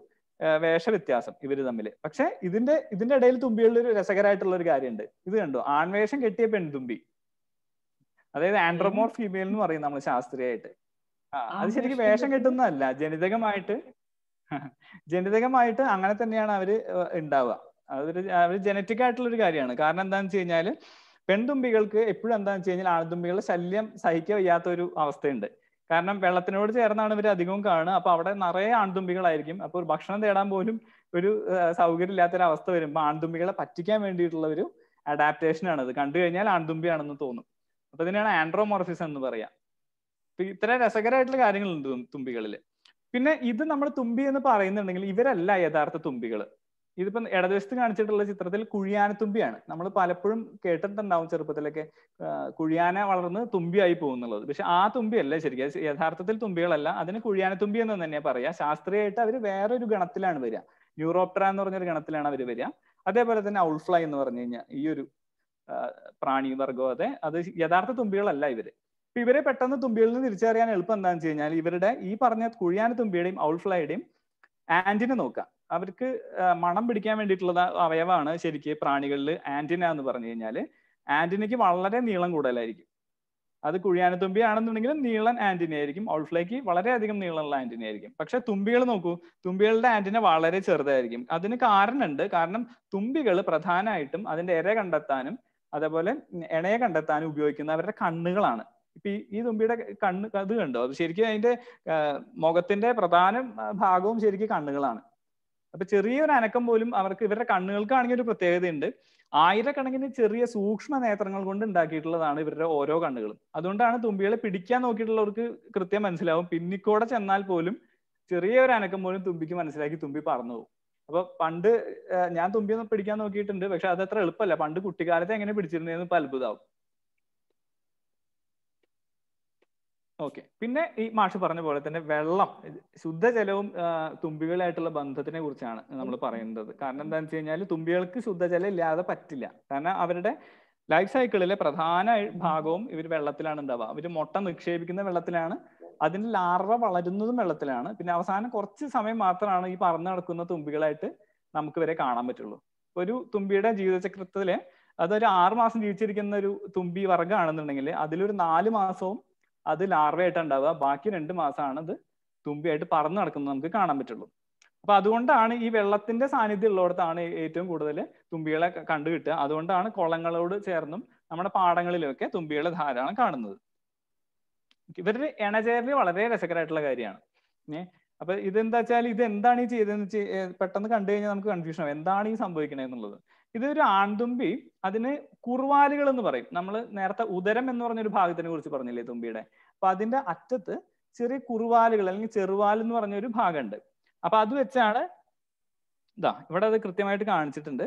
വ്യത്യാസം ഇവര് തമ്മിൽ പക്ഷെ ഇതിന്റെ ഇതിന്റെ ഇടയിൽ തുമ്പികളിൽ ഒരു രസകരമായിട്ടുള്ള ഒരു കാര്യമുണ്ട് ഇത് കണ്ടോ ആൺവേഷം കെട്ടിയ പെൺതുമ്പി അതായത് ആൻഡ്രോമോർ ഫീമെയിൽ എന്ന് പറയും നമ്മൾ ശാസ്ത്രീയമായിട്ട് അത് ശരിക്കും വേഷം കെട്ടുന്നതല്ല ജനിതകമായിട്ട് ജനിതകമായിട്ട് അങ്ങനെ തന്നെയാണ് അവര് ഉണ്ടാവുക അതൊരു അവര് ജനറ്റിക് ആയിട്ടുള്ള ഒരു കാര്യമാണ് കാരണം എന്താണെന്ന് വെച്ച് കഴിഞ്ഞാല് പെൺതുമ്പികൾക്ക് എപ്പോഴും എന്താണെന്ന് വെച്ച് കഴിഞ്ഞാൽ ആൺതുമ്പികളുടെ ശല്യം സഹിക്കാൻ വയ്യാത്ത ഒരു അവസ്ഥയുണ്ട് കാരണം വെള്ളത്തിനോട് ചേർന്നാണ് ഇവർ അധികവും കാണുക അപ്പൊ അവിടെ നിറയെ ആൺതുമ്പികളായിരിക്കും അപ്പൊ ഒരു ഭക്ഷണം തേടാൻ പോലും ഒരു സൗകര്യം ഇല്ലാത്തൊരു അവസ്ഥ വരുമ്പോൾ ആൺതുമ്പികളെ പറ്റിക്കാൻ വേണ്ടിയിട്ടുള്ള ഒരു അഡാപ്റ്റേഷൻ ആണ് അത് കണ്ടു കഴിഞ്ഞാൽ ആൺതുമ്പിയാണെന്ന് തോന്നും അപ്പൊ ഇതിനെയാണ് ആൻഡ്രോമോർഫിസം എന്ന് പറയാം ഇത്ര രസകരമായിട്ടുള്ള കാര്യങ്ങളുണ്ട് തുമ്പികളിൽ പിന്നെ ഇത് നമ്മൾ തുമ്പി എന്ന് പറയുന്നുണ്ടെങ്കിൽ ഇവരല്ല യഥാർത്ഥ തുമ്പികൾ ഇതിപ്പം ഇടതുവശത്ത് കാണിച്ചിട്ടുള്ള ചിത്രത്തിൽ കുഴിയാനത്തുമ്പിയാണ് നമ്മൾ പലപ്പോഴും കേട്ടിട്ടുണ്ടാവും ചെറുപ്പത്തിലൊക്കെ കുഴിയാന വളർന്ന് തുമ്പിയായി പോകുന്നുള്ളത് പക്ഷെ ആ തുമ്പിയല്ല ശരിക്കും യഥാർത്ഥത്തിൽ തുമ്പികളല്ല അതിന് കുഴിയാനത്തുമ്പി എന്ന് തന്നെയാണ് പറയാ ശാസ്ത്രീയമായിട്ട് അവർ വേറൊരു ഗണത്തിലാണ് വരിക യൂറോപ്ട്ര എന്ന് പറഞ്ഞൊരു ഗണത്തിലാണ് അവർ വരിക അതേപോലെ തന്നെ ഔൾഫ്ലൈ എന്ന് പറഞ്ഞു കഴിഞ്ഞാൽ ഈ ഒരു പ്രാണി വർഗം അതെ അത് യഥാർത്ഥ തുമ്പികളല്ല ഇവര് ഇപ്പൊ ഇവരെ പെട്ടെന്ന് തുമ്പികളിൽ നിന്ന് തിരിച്ചറിയാൻ എളുപ്പം എന്താണെന്ന് വെച്ച് കഴിഞ്ഞാൽ ഇവരുടെ ഈ പറഞ്ഞ കുഴിയാന തുമ്പിയുടെയും ഔൾഫ്ലൈയുടെയും ആന്റിനെ നോക്കാം അവർക്ക് മണം പിടിക്കാൻ വേണ്ടിയിട്ടുള്ള അവയവമാണ് ശരിക്ക് പ്രാണികളിൽ ആന്റിന എന്ന് പറഞ്ഞു കഴിഞ്ഞാൽ ആന്റിനയ്ക്ക് വളരെ നീളം കൂടുതലായിരിക്കും അത് കുഴിയാനത്തുമ്പി ആണെന്നുണ്ടെങ്കിലും നീളൻ ആന്റിന ആയിരിക്കും ഔൾഫ്ലേക്ക് വളരെയധികം നീളമുള്ള ആന്റിന ആയിരിക്കും പക്ഷെ തുമ്പികൾ നോക്കൂ തുമ്പികളുടെ ആന്റിന വളരെ ചെറുതായിരിക്കും അതിന് കാരണമുണ്ട് കാരണം തുമ്പികൾ പ്രധാനമായിട്ടും അതിന്റെ ഇര കണ്ടെത്താനും അതേപോലെ ഇണയെ കണ്ടെത്താനും ഉപയോഗിക്കുന്ന അവരുടെ കണ്ണുകളാണ് ഇപ്പൊ ഈ തുമ്പിയുടെ കണ്ണ് അത് കണ്ടോ അത് ശരിക്കും അതിന്റെ മുഖത്തിന്റെ പ്രധാന ഭാഗവും ശരിക്കും കണ്ണുകളാണ് അപ്പൊ ചെറിയൊരു അനക്കം പോലും അവർക്ക് ഇവരുടെ ആണെങ്കിൽ ഒരു പ്രത്യേകതയുണ്ട് ആയിരക്കണക്കിന് ചെറിയ സൂക്ഷ്മ നേത്രങ്ങൾ കൊണ്ട് ഉണ്ടാക്കിയിട്ടുള്ളതാണ് ഇവരുടെ ഓരോ കണ്ണുകളും അതുകൊണ്ടാണ് തുമ്പികളെ പിടിക്കാൻ നോക്കിയിട്ടുള്ളവർക്ക് കൃത്യം മനസ്സിലാവും പിന്നിക്കൂടെ ചെന്നാൽ പോലും ചെറിയ ഒരു അനക്കം പോലും തുമ്പിക്ക് മനസ്സിലാക്കി തുമ്പി പറന്നു പോകും അപ്പൊ പണ്ട് ഞാൻ തുമ്പി പിടിക്കാൻ നോക്കിയിട്ടുണ്ട് പക്ഷെ അത് അത്ര എളുപ്പമല്ല പണ്ട് കുട്ടിക്കാലത്ത് എങ്ങനെ പിടിച്ചിരുന്നതെന്ന് ഇപ്പൊ അത്ഭുതമാവും ഓക്കെ പിന്നെ ഈ മാഷ് പറഞ്ഞ പോലെ തന്നെ വെള്ളം ശുദ്ധജലവും തുമ്പികളായിട്ടുള്ള ബന്ധത്തിനെ കുറിച്ചാണ് നമ്മൾ പറയുന്നത് കാരണം എന്താണെന്ന് വെച്ച് കഴിഞ്ഞാൽ തുമ്പികൾക്ക് ശുദ്ധജലം ഇല്ലാതെ പറ്റില്ല കാരണം അവരുടെ ലൈഫ് സൈക്കിളിലെ പ്രധാന ഭാഗവും ഇവർ വെള്ളത്തിലാണ് ഉണ്ടാവുക അവർ മുട്ട നിക്ഷേപിക്കുന്ന വെള്ളത്തിലാണ് അതിന് ലാർവ വളരുന്നതും വെള്ളത്തിലാണ് പിന്നെ അവസാനം കുറച്ച് സമയം മാത്രമാണ് ഈ പറന്നു നടക്കുന്ന തുമ്പികളായിട്ട് നമുക്ക് വരെ കാണാൻ പറ്റുള്ളൂ ഒരു തുമ്പിയുടെ ജീവിതചക്രത്തിലെ അതൊരു ആറ് മാസം ജീവിച്ചിരിക്കുന്ന ഒരു തുമ്പി വർഗ്ഗമാണെന്നുണ്ടെങ്കിൽ അതിലൊരു നാല് മാസവും അത് ലാർവയായിട്ട് ഉണ്ടാവുക ബാക്കി രണ്ട് മാസമാണ് അത് തുമ്പിയായിട്ട് പറന്ന് നടക്കുന്നത് നമുക്ക് കാണാൻ പറ്റുള്ളൂ അപ്പൊ അതുകൊണ്ടാണ് ഈ വെള്ളത്തിന്റെ സാന്നിധ്യം ഉള്ളിടത്താണ് ഏറ്റവും കൂടുതൽ തുമ്പികളെ കണ്ടുകിട്ടുക അതുകൊണ്ടാണ് കുളങ്ങളോട് ചേർന്നും നമ്മുടെ പാടങ്ങളിലൊക്കെ തുമ്പികളെ ധാരാളം കാണുന്നത് ഇവരുടെ ഇണചേരൽ വളരെ രസകരമായിട്ടുള്ള കാര്യമാണ് ഏഹ് അപ്പൊ ഇതെന്താ വെച്ചാൽ ഇത് എന്താണ് ഈ ചെയ്തതെന്ന് വെച്ച് പെട്ടെന്ന് കണ്ടു കഴിഞ്ഞാൽ നമുക്ക് കൺഫ്യൂഷൻ ആവും എന്താണ് ഈ സംഭവിക്കണേ എന്നുള്ളത് ഇതൊരു ആൺതുമ്പി അതിന് കുറുവാലുകൾ എന്ന് പറയും നമ്മൾ നേരത്തെ ഉദരം എന്ന് പറഞ്ഞ ഒരു ഭാഗത്തിനെ കുറിച്ച് പറഞ്ഞില്ലേ തുമ്പിയുടെ അപ്പൊ അതിന്റെ അറ്റത്ത് ചെറിയ കുറുവാലുകൾ അല്ലെങ്കിൽ ചെറുവാൽ എന്ന് പറഞ്ഞ ഒരു ഭാഗമുണ്ട് അപ്പൊ അത് വെച്ചാണ് ഇതാ ഇവിടെ അത് കൃത്യമായിട്ട് കാണിച്ചിട്ടുണ്ട്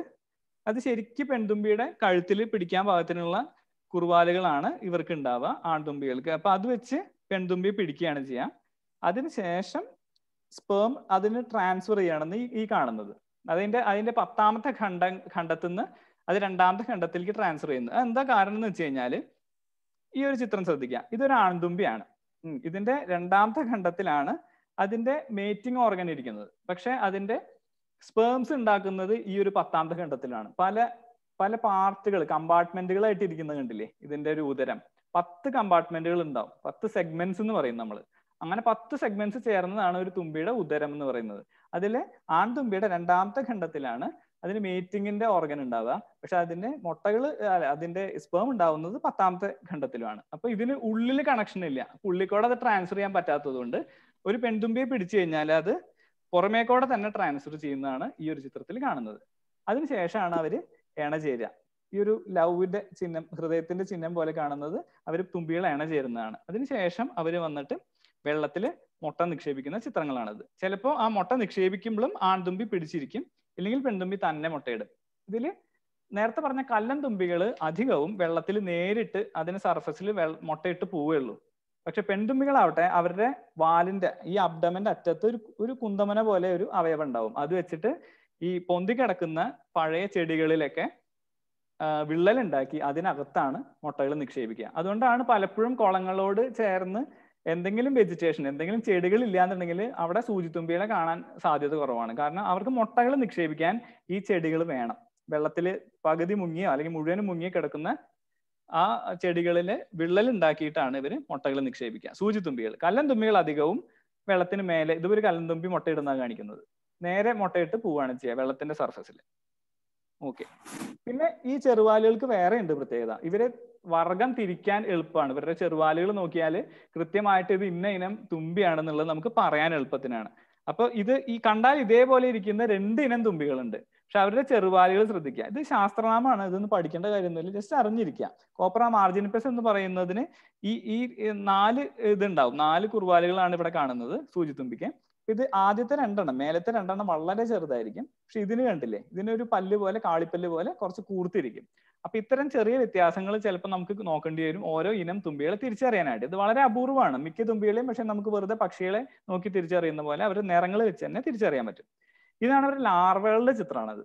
അത് ശരിക്കും പെൺതുമ്പിയുടെ കഴുത്തിൽ പിടിക്കാൻ പാകത്തിനുള്ള കുറുവാലുകളാണ് ഇവർക്ക് ഉണ്ടാവുക ആൺതുമ്പികൾക്ക് അപ്പൊ അത് വെച്ച് പെൺതുമ്പി പിടിക്കുകയാണ് ചെയ്യുക അതിനുശേഷം സ്പേം അതിന് ട്രാൻസ്ഫർ ചെയ്യണമെന്ന് ഈ കാണുന്നത് അതിന്റെ അതിന്റെ പത്താമത്തെ ഖണ്ഡം ഖണ്ഡത്തിൽ നിന്ന് അത് രണ്ടാമത്തെ ഖണ്ഡത്തിലേക്ക് ട്രാൻസ്ഫർ ചെയ്യുന്നു എന്താ കാരണം എന്ന് വെച്ച് കഴിഞ്ഞാൽ ഈ ഒരു ചിത്രം ശ്രദ്ധിക്കുക ഇതൊരു ആൺതുമ്പിയാണ് ഇതിന്റെ രണ്ടാമത്തെ ഖണ്ഡത്തിലാണ് അതിന്റെ മേറ്റിംഗ് ഓർഗൻ ഇരിക്കുന്നത് പക്ഷെ അതിന്റെ സ്പേംസ് ഉണ്ടാക്കുന്നത് ഈ ഒരു പത്താമത്തെ ഖണ്ഡത്തിലാണ് പല പല പാർട്ടുകൾ കമ്പാർട്ട്മെന്റുകളായിട്ട് ഇരിക്കുന്നത് കണ്ടില്ലേ ഇതിന്റെ ഒരു ഉദരം പത്ത് കമ്പാർട്ട്മെന്റുകൾ ഉണ്ടാവും പത്ത് സെഗ്മെന്റ്സ് എന്ന് പറയും നമ്മൾ അങ്ങനെ പത്ത് സെഗ്മെന്റ്സ് ചേർന്നതാണ് ഒരു തുമ്പിയുടെ ഉദരം എന്ന് പറയുന്നത് അതില് ആൺതുമ്പിയുടെ രണ്ടാമത്തെ ഖണ്ഡത്തിലാണ് അതിന് മേറ്റിങ്ങിന്റെ ഓർഗൻ ഉണ്ടാവുക പക്ഷെ അതിന്റെ മുട്ടകൾ അതിന്റെ സ്പേം ഉണ്ടാവുന്നത് പത്താമത്തെ ഖണ്ഡത്തിലുമാണ് അപ്പൊ ഇതിന് ഉള്ളിൽ കണക്ഷൻ ഇല്ല ഉള്ളിക്കൂടെ അത് ട്രാൻസ്ഫർ ചെയ്യാൻ പറ്റാത്തത് കൊണ്ട് ഒരു പെൺതുമ്പിയെ പിടിച്ചു കഴിഞ്ഞാൽ അത് പുറമേക്കൂടെ തന്നെ ട്രാൻസ്ഫർ ചെയ്യുന്നതാണ് ഈ ഒരു ചിത്രത്തിൽ കാണുന്നത് അതിനുശേഷമാണ് അവര് എണ ചേരുക ഈ ഒരു ലവിന്റെ ചിഹ്നം ഹൃദയത്തിന്റെ ചിഹ്നം പോലെ കാണുന്നത് അവർ തുമ്പികൾ എണ ചേരുന്നതാണ് അതിനുശേഷം അവര് വന്നിട്ട് വെള്ളത്തിൽ മുട്ട നിക്ഷേപിക്കുന്ന ചിത്രങ്ങളാണിത് ചിലപ്പോൾ ആ മുട്ട നിക്ഷേപിക്കുമ്പോഴും ആൺതുമ്പി പിടിച്ചിരിക്കും ഇല്ലെങ്കിൽ പെൺതുമ്പി തന്നെ മുട്ടയിടും ഇതിൽ നേരത്തെ പറഞ്ഞ കല്ലൻ തുമ്പികൾ അധികവും വെള്ളത്തിൽ നേരിട്ട് അതിന് സർഫസിൽ മുട്ടയിട്ട് പോവുകയുള്ളൂ പക്ഷെ പെൺതുമ്പികളാവട്ടെ അവരുടെ വാലിന്റെ ഈ അബ്ഡമന്റെ അറ്റത്ത് ഒരു ഒരു കുന്തമന പോലെ ഒരു അവയവം ഉണ്ടാവും അത് വെച്ചിട്ട് ഈ പൊന്തി കിടക്കുന്ന പഴയ ചെടികളിലൊക്കെ ഉണ്ടാക്കി അതിനകത്താണ് മുട്ടകൾ നിക്ഷേപിക്കുക അതുകൊണ്ടാണ് പലപ്പോഴും കുളങ്ങളോട് ചേർന്ന് എന്തെങ്കിലും വെജിറ്റേഷൻ എന്തെങ്കിലും ചെടികൾ ഇല്ലാന്നുണ്ടെങ്കിൽ അവിടെ സൂചിത്തുമ്പികളെ കാണാൻ സാധ്യത കുറവാണ് കാരണം അവർക്ക് മുട്ടകൾ നിക്ഷേപിക്കാൻ ഈ ചെടികൾ വേണം വെള്ളത്തിൽ പകുതി മുങ്ങിയോ അല്ലെങ്കിൽ മുഴുവൻ മുങ്ങിയോ കിടക്കുന്ന ആ ചെടികളിൽ വിള്ളൽ ഉണ്ടാക്കിയിട്ടാണ് ഇവർ മുട്ടകൾ നിക്ഷേപിക്കുക സൂചിത്തുമ്പികൾ കല്ലൻ തുമ്പികൾ അധികവും വെള്ളത്തിന് മേലെ ഇതൊരു കല്ലൻ തുമ്പി മുട്ടയിടുന്നതാണ് കാണിക്കുന്നത് നേരെ മുട്ടയിട്ട് പോവുകയാണ് ചെയ്യുക വെള്ളത്തിന്റെ സർഫസിൽ ഓക്കെ പിന്നെ ഈ ചെറുവാലുകൾക്ക് വേറെ ഉണ്ട് പ്രത്യേകത ഇവരെ വർഗം തിരിക്കാൻ എളുപ്പമാണ് ഇവരുടെ ചെറുവാലുകൾ നോക്കിയാൽ കൃത്യമായിട്ട് ഇത് ഇന്ന ഇനം തുമ്പിയാണെന്നുള്ളത് നമുക്ക് പറയാൻ എളുപ്പത്തിനാണ് അപ്പൊ ഇത് ഈ കണ്ടാൽ ഇതേപോലെ ഇരിക്കുന്ന രണ്ട് ഇനം തുമ്പികളുണ്ട് പക്ഷെ അവരുടെ ചെറുവാലുകൾ ശ്രദ്ധിക്കുക ഇത് ശാസ്ത്രനാമാണ് ഇതൊന്നും പഠിക്കേണ്ട കാര്യമൊന്നുമില്ല ജസ്റ്റ് അറിഞ്ഞിരിക്കുക കോപ്ര മാർജിനിപ്പസ് എന്ന് പറയുന്നതിന് ഈ ഈ നാല് ഇതുണ്ടാവും നാല് കുറുവാലുകളാണ് ഇവിടെ കാണുന്നത് സൂചിത്തുമ്പിക്ക് ഇത് ആദ്യത്തെ രണ്ടെണ്ണം മേലത്തെ രണ്ടെണ്ണം വളരെ ചെറുതായിരിക്കും പക്ഷെ ഇതിന് കണ്ടില്ലേ ഇതിനൊരു പല്ല് പോലെ കാളിപ്പല്ല് പോലെ കുറച്ച് കൂർത്തിരിക്കും അപ്പൊ ഇത്തരം ചെറിയ വ്യത്യാസങ്ങൾ ചിലപ്പോൾ നമുക്ക് നോക്കേണ്ടി വരും ഓരോ ഇനം തുമ്പികളെ തിരിച്ചറിയാനായിട്ട് ഇത് വളരെ അപൂർവമാണ് മിക്ക തുമ്പികളെയും പക്ഷെ നമുക്ക് വെറുതെ പക്ഷികളെ നോക്കി തിരിച്ചറിയുന്ന പോലെ അവരുടെ നിറങ്ങൾ വെച്ച് തന്നെ തിരിച്ചറിയാൻ പറ്റും ഇതാണ് അവരുടെ ലാർവകളുടെ ചിത്രമാണത്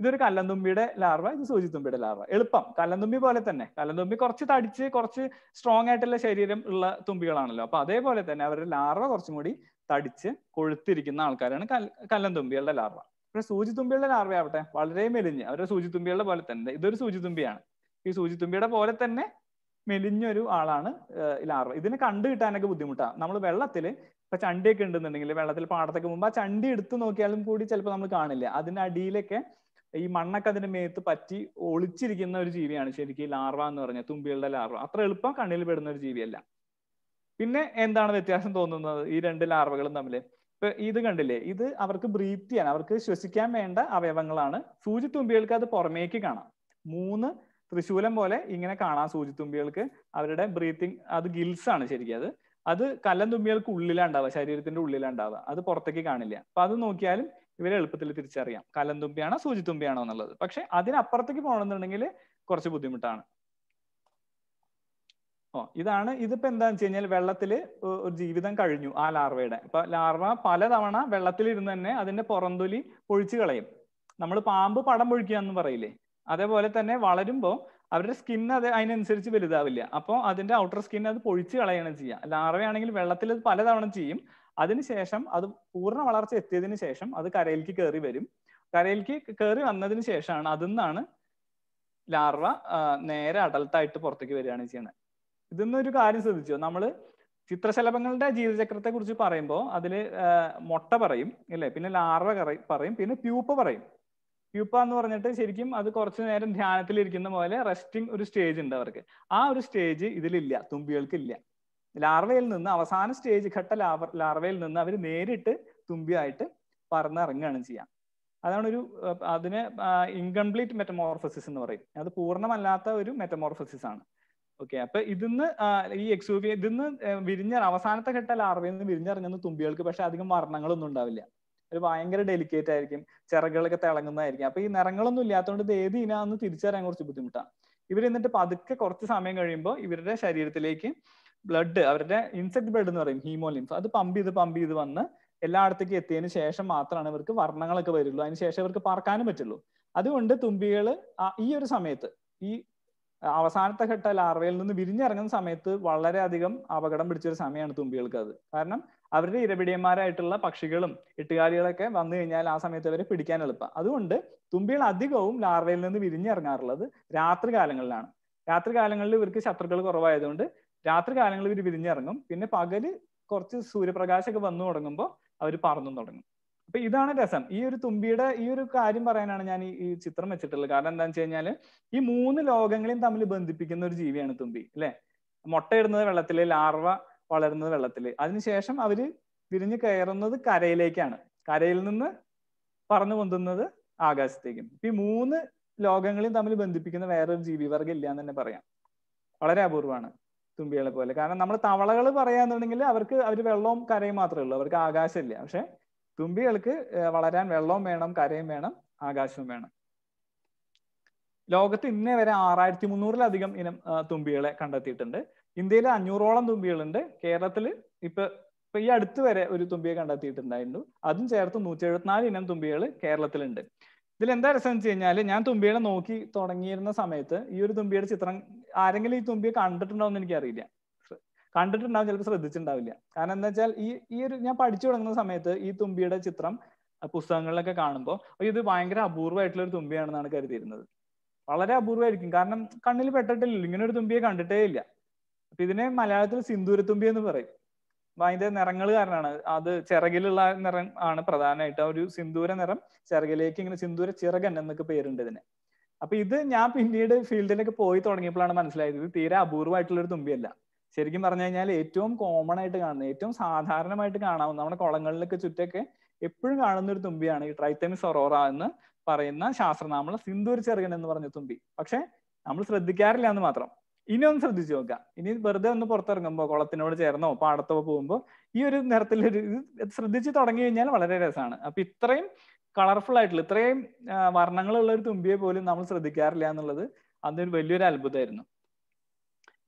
ഇതൊരു കല്ലന്തുമ്പിയുടെ ലാർവ ഇത് സൂചിത്തുമ്പിയുടെ ലാർവ എളുപ്പം കല്ലന്തുമ്പി പോലെ തന്നെ കല്ലന്തുമ്പി കുറച്ച് തടിച്ച് കുറച്ച് സ്ട്രോങ് ആയിട്ടുള്ള ശരീരം ഉള്ള തുമ്പികളാണല്ലോ അപ്പൊ അതേപോലെ തന്നെ അവരുടെ ലാർവ കുറച്ചും കൂടി തടിച്ച് കൊഴുത്തിരിക്കുന്ന ആൾക്കാരാണ് കല്ലൻ തുമ്പികളുടെ ലാർവ പക്ഷെ സൂചിത്തുമ്പികളുടെ ലാർവ ആവട്ടെ വളരെ മെലിഞ്ഞ് അവരുടെ സൂചിത്തുമ്പികളുടെ പോലെ തന്നെ ഇതൊരു സൂചിത്തുമ്പിയാണ് ഈ സൂചിത്തുമ്പിയുടെ പോലെ തന്നെ മെലിഞ്ഞൊരു ആളാണ് ഈ ലാർവ ഇതിനെ കണ്ടു കിട്ടാനൊക്കെ ബുദ്ധിമുട്ടാണ് നമ്മൾ വെള്ളത്തിൽ ഇപ്പൊ ചണ്ടിയൊക്കെ ഉണ്ടെന്നുണ്ടെങ്കിൽ വെള്ളത്തിൽ പാടത്തൊക്കെ മുമ്പ് ആ ചണ്ടി എടുത്തു നോക്കിയാലും കൂടി ചിലപ്പോൾ നമ്മൾ കാണില്ല അതിന്റെ അടിയിലൊക്കെ ഈ മണ്ണൊക്കെ അതിന്റെ മേത്ത് പറ്റി ഒളിച്ചിരിക്കുന്ന ഒരു ജീവിയാണ് ശരിക്കും ലാർവ എന്ന് പറഞ്ഞ തുമ്പികളുടെ ലാർവ അത്ര എളുപ്പം കണ്ണിൽ പെടുന്ന ഒരു ജീവിയല്ല പിന്നെ എന്താണ് വ്യത്യാസം തോന്നുന്നത് ഈ രണ്ട് ലാർവകളും തമ്മിൽ ഇപ്പൊ ഇത് കണ്ടില്ലേ ഇത് അവർക്ക് ബ്രീത്ത് ചെയ്യാൻ അവർക്ക് ശ്വസിക്കാൻ വേണ്ട അവയവങ്ങളാണ് സൂചിത്തുമ്പികൾക്ക് അത് പുറമേക്ക് കാണാം മൂന്ന് തൃശൂലം പോലെ ഇങ്ങനെ കാണാം സൂചിത്തുമ്പികൾക്ക് അവരുടെ ബ്രീത്തിങ് അത് ഗിൽസ് ആണ് ശരിക്കും അത് അത് കല്ലൻ തുമ്പികൾക്ക് ഉള്ളിലാണ് ശരീരത്തിന്റെ ഉള്ളിലാണ് അത് പുറത്തേക്ക് കാണില്ല അപ്പൊ അത് നോക്കിയാലും ഇവരെ എളുപ്പത്തിൽ തിരിച്ചറിയാം കലന്തുമ്പിയാണോ സൂചിത്തുമ്പിയാണോ എന്നുള്ളത് പക്ഷെ അതിനപ്പുറത്തേക്ക് പോകണമെന്നുണ്ടെങ്കിൽ കുറച്ച് ബുദ്ധിമുട്ടാണ് ഓ ഇതാണ് ഇതിപ്പോ എന്താന്ന് വെച്ച് കഴിഞ്ഞാൽ വെള്ളത്തിൽ ഒരു ജീവിതം കഴിഞ്ഞു ആ ലാർവയുടെ ഇപ്പൊ ലാർവ പലതവണ വെള്ളത്തിലിരുന്ന് തന്നെ അതിന്റെ പുറന്തൊലി പൊഴിച്ചു കളയും നമ്മൾ പാമ്പ് പടം പൊഴിക്കുക പറയില്ലേ അതേപോലെ തന്നെ വളരുമ്പോൾ അവരുടെ സ്കിൻ അത് അതിനനുസരിച്ച് വലുതാവില്ല അപ്പോൾ അതിന്റെ ഔട്ടർ സ്കിൻ അത് പൊഴിച്ചു കളയണം ചെയ്യാം ലാർവയാണെങ്കിൽ വെള്ളത്തിൽ അത് പലതവണ ചെയ്യും അതിനുശേഷം അത് പൂർണ്ണ വളർച്ച എത്തിയതിനു ശേഷം അത് കരയിലേക്ക് കയറി വരും കരയിലേക്ക് കയറി വന്നതിന് ശേഷമാണ് അതിന്നാണ് ലാർവ നേരെ അടൽട്ടായിട്ട് പുറത്തേക്ക് വരികയാണ് ചെയ്യുന്നത് ഇതൊന്നൊരു കാര്യം ശ്രദ്ധിച്ചോ നമ്മള് ചിത്രശലഭങ്ങളുടെ ജീവചക്രത്തെ കുറിച്ച് പറയുമ്പോൾ അതിൽ മുട്ട പറയും അല്ലേ പിന്നെ ലാർവ പറയും പിന്നെ പ്യൂപ്പ പറയും പ്യൂപ്പ എന്ന് പറഞ്ഞിട്ട് ശരിക്കും അത് കുറച്ചു നേരം ധ്യാനത്തിലിരിക്കുന്ന പോലെ റെസ്റ്റിംഗ് ഒരു സ്റ്റേജ് ഉണ്ട് അവർക്ക് ആ ഒരു സ്റ്റേജ് ഇതിലില്ല തുമ്പികൾക്കില്ല ലാർവയിൽ നിന്ന് അവസാന സ്റ്റേജ് ഘട്ട ലാർവ ലാർവയിൽ നിന്ന് അവർ നേരിട്ട് തുമ്പിയായിട്ട് പറന്നിറങ്ങുകയാണ് ചെയ്യാം അതാണ് ഒരു അതിന് ഇൻകംപ്ലീറ്റ് മെറ്റമോർഫസിസ് എന്ന് പറയും അത് പൂർണ്ണമല്ലാത്ത ഒരു മെറ്റമോർഫസിസ് ആണ് ഓക്കെ അപ്പൊ ഇതിന്ന് ഈ എക്സൂവിയ ഇതിന്ന് വിരിഞ്ഞ അവസാനത്തെ ഘട്ട ലാർവയിൽ നിന്ന് വിരിഞ്ഞിറങ്ങുന്ന തുമ്പികൾക്ക് പക്ഷെ അധികം വർണ്ണങ്ങളൊന്നും ഉണ്ടാവില്ല ഒരു ഭയങ്കര ഡെലിക്കേറ്റ് ആയിരിക്കും ചിറകുകളൊക്കെ തിളങ്ങുന്നതായിരിക്കും അപ്പൊ ഈ നിറങ്ങളൊന്നും ഇല്ലാത്തതുകൊണ്ട് ഇത് ഏത് ഇനാന്ന് തിരിച്ചറിയാൻ കുറച്ച് ബുദ്ധിമുട്ടാണ് ഇവർ എന്നിട്ട് പതുക്കെ കുറച്ച് സമയം കഴിയുമ്പോൾ ഇവരുടെ ശരീരത്തിലേക്ക് ബ്ലഡ് അവരുടെ ഇൻസെക്ട് ബ്ലഡ് എന്ന് പറയും ഹീമോലിംഫ് അത് പമ്പ് ചെയ്ത് പമ്പ് ചെയ്ത് വന്ന് എല്ലായിടത്തേക്ക് എത്തിയതിന് ശേഷം മാത്രമാണ് ഇവർക്ക് വർണ്ണങ്ങളൊക്കെ വരുള്ളൂ അതിന് ശേഷം ഇവർക്ക് പറക്കാനും പറ്റുള്ളൂ അതുകൊണ്ട് തുമ്പികൾ ഈ ഒരു സമയത്ത് ഈ അവസാനത്തെ ഘട്ട ലാർവയിൽ നിന്ന് വിരിഞ്ഞിറങ്ങുന്ന സമയത്ത് വളരെയധികം അപകടം പിടിച്ചൊരു സമയമാണ് തുമ്പികൾക്ക് അത് കാരണം അവരുടെ ഇരപിടിയന്മാരായിട്ടുള്ള പക്ഷികളും ഇട്ടുകാലികളൊക്കെ വന്നു കഴിഞ്ഞാൽ ആ സമയത്ത് അവരെ പിടിക്കാൻ എളുപ്പം അതുകൊണ്ട് തുമ്പികൾ അധികവും ലാർവയിൽ നിന്ന് വിരിഞ്ഞിറങ്ങാറുള്ളത് രാത്രി കാലങ്ങളിലാണ് രാത്രി കാലങ്ങളിൽ ഇവർക്ക് ശത്രുക്കൾ കുറവായതുകൊണ്ട് രാത്രി കാലങ്ങളിൽ ഇവർ വിരിഞ്ഞിറങ്ങും പിന്നെ പകല് കുറച്ച് സൂര്യപ്രകാശമൊക്കെ വന്നു തുടങ്ങുമ്പോൾ അവർ പറന്നു തുടങ്ങും അപ്പൊ ഇതാണ് രസം ഈ ഒരു തുമ്പിയുടെ ഈ ഒരു കാര്യം പറയാനാണ് ഞാൻ ഈ ചിത്രം വെച്ചിട്ടുള്ളത് കാരണം എന്താന്ന് വെച്ച് കഴിഞ്ഞാല് ഈ മൂന്ന് ലോകങ്ങളെയും തമ്മിൽ ബന്ധിപ്പിക്കുന്ന ഒരു ജീവിയാണ് തുമ്പി അല്ലെ മുട്ടയിടുന്നത് വെള്ളത്തില് ലാർവ വളരുന്നത് വെള്ളത്തില് അതിനുശേഷം അവര് വിരിഞ്ഞു കയറുന്നത് കരയിലേക്കാണ് കരയിൽ നിന്ന് പറന്നു പൊന്തുന്നത് ആകാശത്തേക്കും ഈ മൂന്ന് ലോകങ്ങളെയും തമ്മിൽ ബന്ധിപ്പിക്കുന്ന വേറൊരു വർഗം ഇല്ല എന്ന് തന്നെ പറയാം വളരെ അപൂർവമാണ് തുമ്പികളെ പോലെ കാരണം നമ്മൾ തവളകൾ പറയാന്നുണ്ടെങ്കിൽ അവർക്ക് അവർ വെള്ളവും കരയും മാത്രമേ ഉള്ളൂ അവർക്ക് ആകാശമില്ല പക്ഷെ തുമ്പികൾക്ക് വളരാൻ വെള്ളവും വേണം കരയും വേണം ആകാശവും വേണം ലോകത്ത് ഇന്നേ വരെ ആറായിരത്തി മുന്നൂറിലധികം ഇനം തുമ്പികളെ കണ്ടെത്തിയിട്ടുണ്ട് ഇന്ത്യയിൽ അഞ്ഞൂറോളം തുമ്പികളുണ്ട് കേരളത്തിൽ ഇപ്പൊ ഇപ്പൊ ഈ അടുത്ത് വരെ ഒരു തുമ്പിയെ കണ്ടെത്തിയിട്ടുണ്ടായിരുന്നു അതും ചേർത്ത് നൂറ്റി എഴുപത്തിനാല് ഇനം തുമ്പികൾ കേരളത്തിലുണ്ട് ഇതിൽ എന്താ രസം വെച്ച് കഴിഞ്ഞാൽ ഞാൻ തുമ്പികളെ നോക്കി തുടങ്ങിയിരുന്ന സമയത്ത് ഈ ഒരു തുമ്പിയുടെ ചിത്രം ആരെങ്കിലും ഈ തുമ്പിയെ കണ്ടിട്ടുണ്ടോ എന്ന് എനിക്കറിയില്ല കണ്ടിട്ടുണ്ടാവും ചിലപ്പോൾ ശ്രദ്ധിച്ചിട്ടുണ്ടാവില്ല കാരണം എന്താ വെച്ചാൽ ഈ ഈ ഒരു ഞാൻ പഠിച്ചു തുടങ്ങുന്ന സമയത്ത് ഈ തുമ്പിയുടെ ചിത്രം പുസ്തകങ്ങളിലൊക്കെ കാണുമ്പോൾ ഇത് ഭയങ്കര അപൂർവമായിട്ടുള്ള ഒരു തുമ്പിയാണെന്നാണ് കരുതിയിരുന്നത് വളരെ അപൂർവമായിരിക്കും കാരണം കണ്ണിൽ പെട്ടിട്ടില്ല ഇങ്ങനെ ഒരു തുമ്പിയെ കണ്ടിട്ടേ ഇല്ല അപ്പൊ ഇതിനെ മലയാളത്തിൽ സിന്ദൂരത്തുമ്പി എന്ന് പറയും അപ്പൊ അതിന്റെ നിറങ്ങൾ കാരണമാണ് അത് ചിറകിലുള്ള നിറം ആണ് പ്രധാനമായിട്ട് ഒരു സിന്ദൂര നിറം ചിറകിലേക്ക് ഇങ്ങനെ സിന്ദൂര ചിറകൻ എന്നൊക്കെ പേരുണ്ട് ഇതിന് അപ്പൊ ഇത് ഞാൻ പിന്നീട് ഫീൽഡിലൊക്കെ പോയി തുടങ്ങിയപ്പോഴാണ് മനസ്സിലായത് ഇത് തീരെ അപൂർവമായിട്ടുള്ള ഒരു തുമ്പിയല്ല ശരിക്കും പറഞ്ഞു കഴിഞ്ഞാൽ ഏറ്റവും കോമൺ ആയിട്ട് കാണുന്ന ഏറ്റവും സാധാരണമായിട്ട് കാണാവുന്ന നമ്മുടെ കുളങ്ങളിലൊക്കെ ചുറ്റൊക്കെ എപ്പോഴും കാണുന്ന ഒരു തുമ്പിയാണ് ഈ ട്രൈത്തമിസ് ഒറോറ എന്ന് പറയുന്ന ശാസ്ത്രനാമമുള്ള സിന്ദൂർ ചെറുകൻ എന്ന് പറഞ്ഞ തുമ്പി പക്ഷെ നമ്മൾ ശ്രദ്ധിക്കാറില്ല എന്ന് മാത്രം ഇനി ഒന്ന് ശ്രദ്ധിച്ചു നോക്കാം ഇനി വെറുതെ ഒന്ന് പുറത്തിറങ്ങുമ്പോൾ കുളത്തിനോട് ചേർന്നോ പാടത്തോ പോകുമ്പോൾ ഈ ഒരു നിറത്തിലൊരു ഇത് ശ്രദ്ധിച്ചു തുടങ്ങി കഴിഞ്ഞാൽ വളരെ രസമാണ് അപ്പൊ ഇത്രയും കളർഫുൾ ആയിട്ടുള്ള ഇത്രയും വർണ്ണങ്ങളുള്ള ഒരു തുമ്പിയെ പോലും നമ്മൾ ശ്രദ്ധിക്കാറില്ല എന്നുള്ളത് അതൊരു വലിയൊരു അത്ഭുതമായിരുന്നു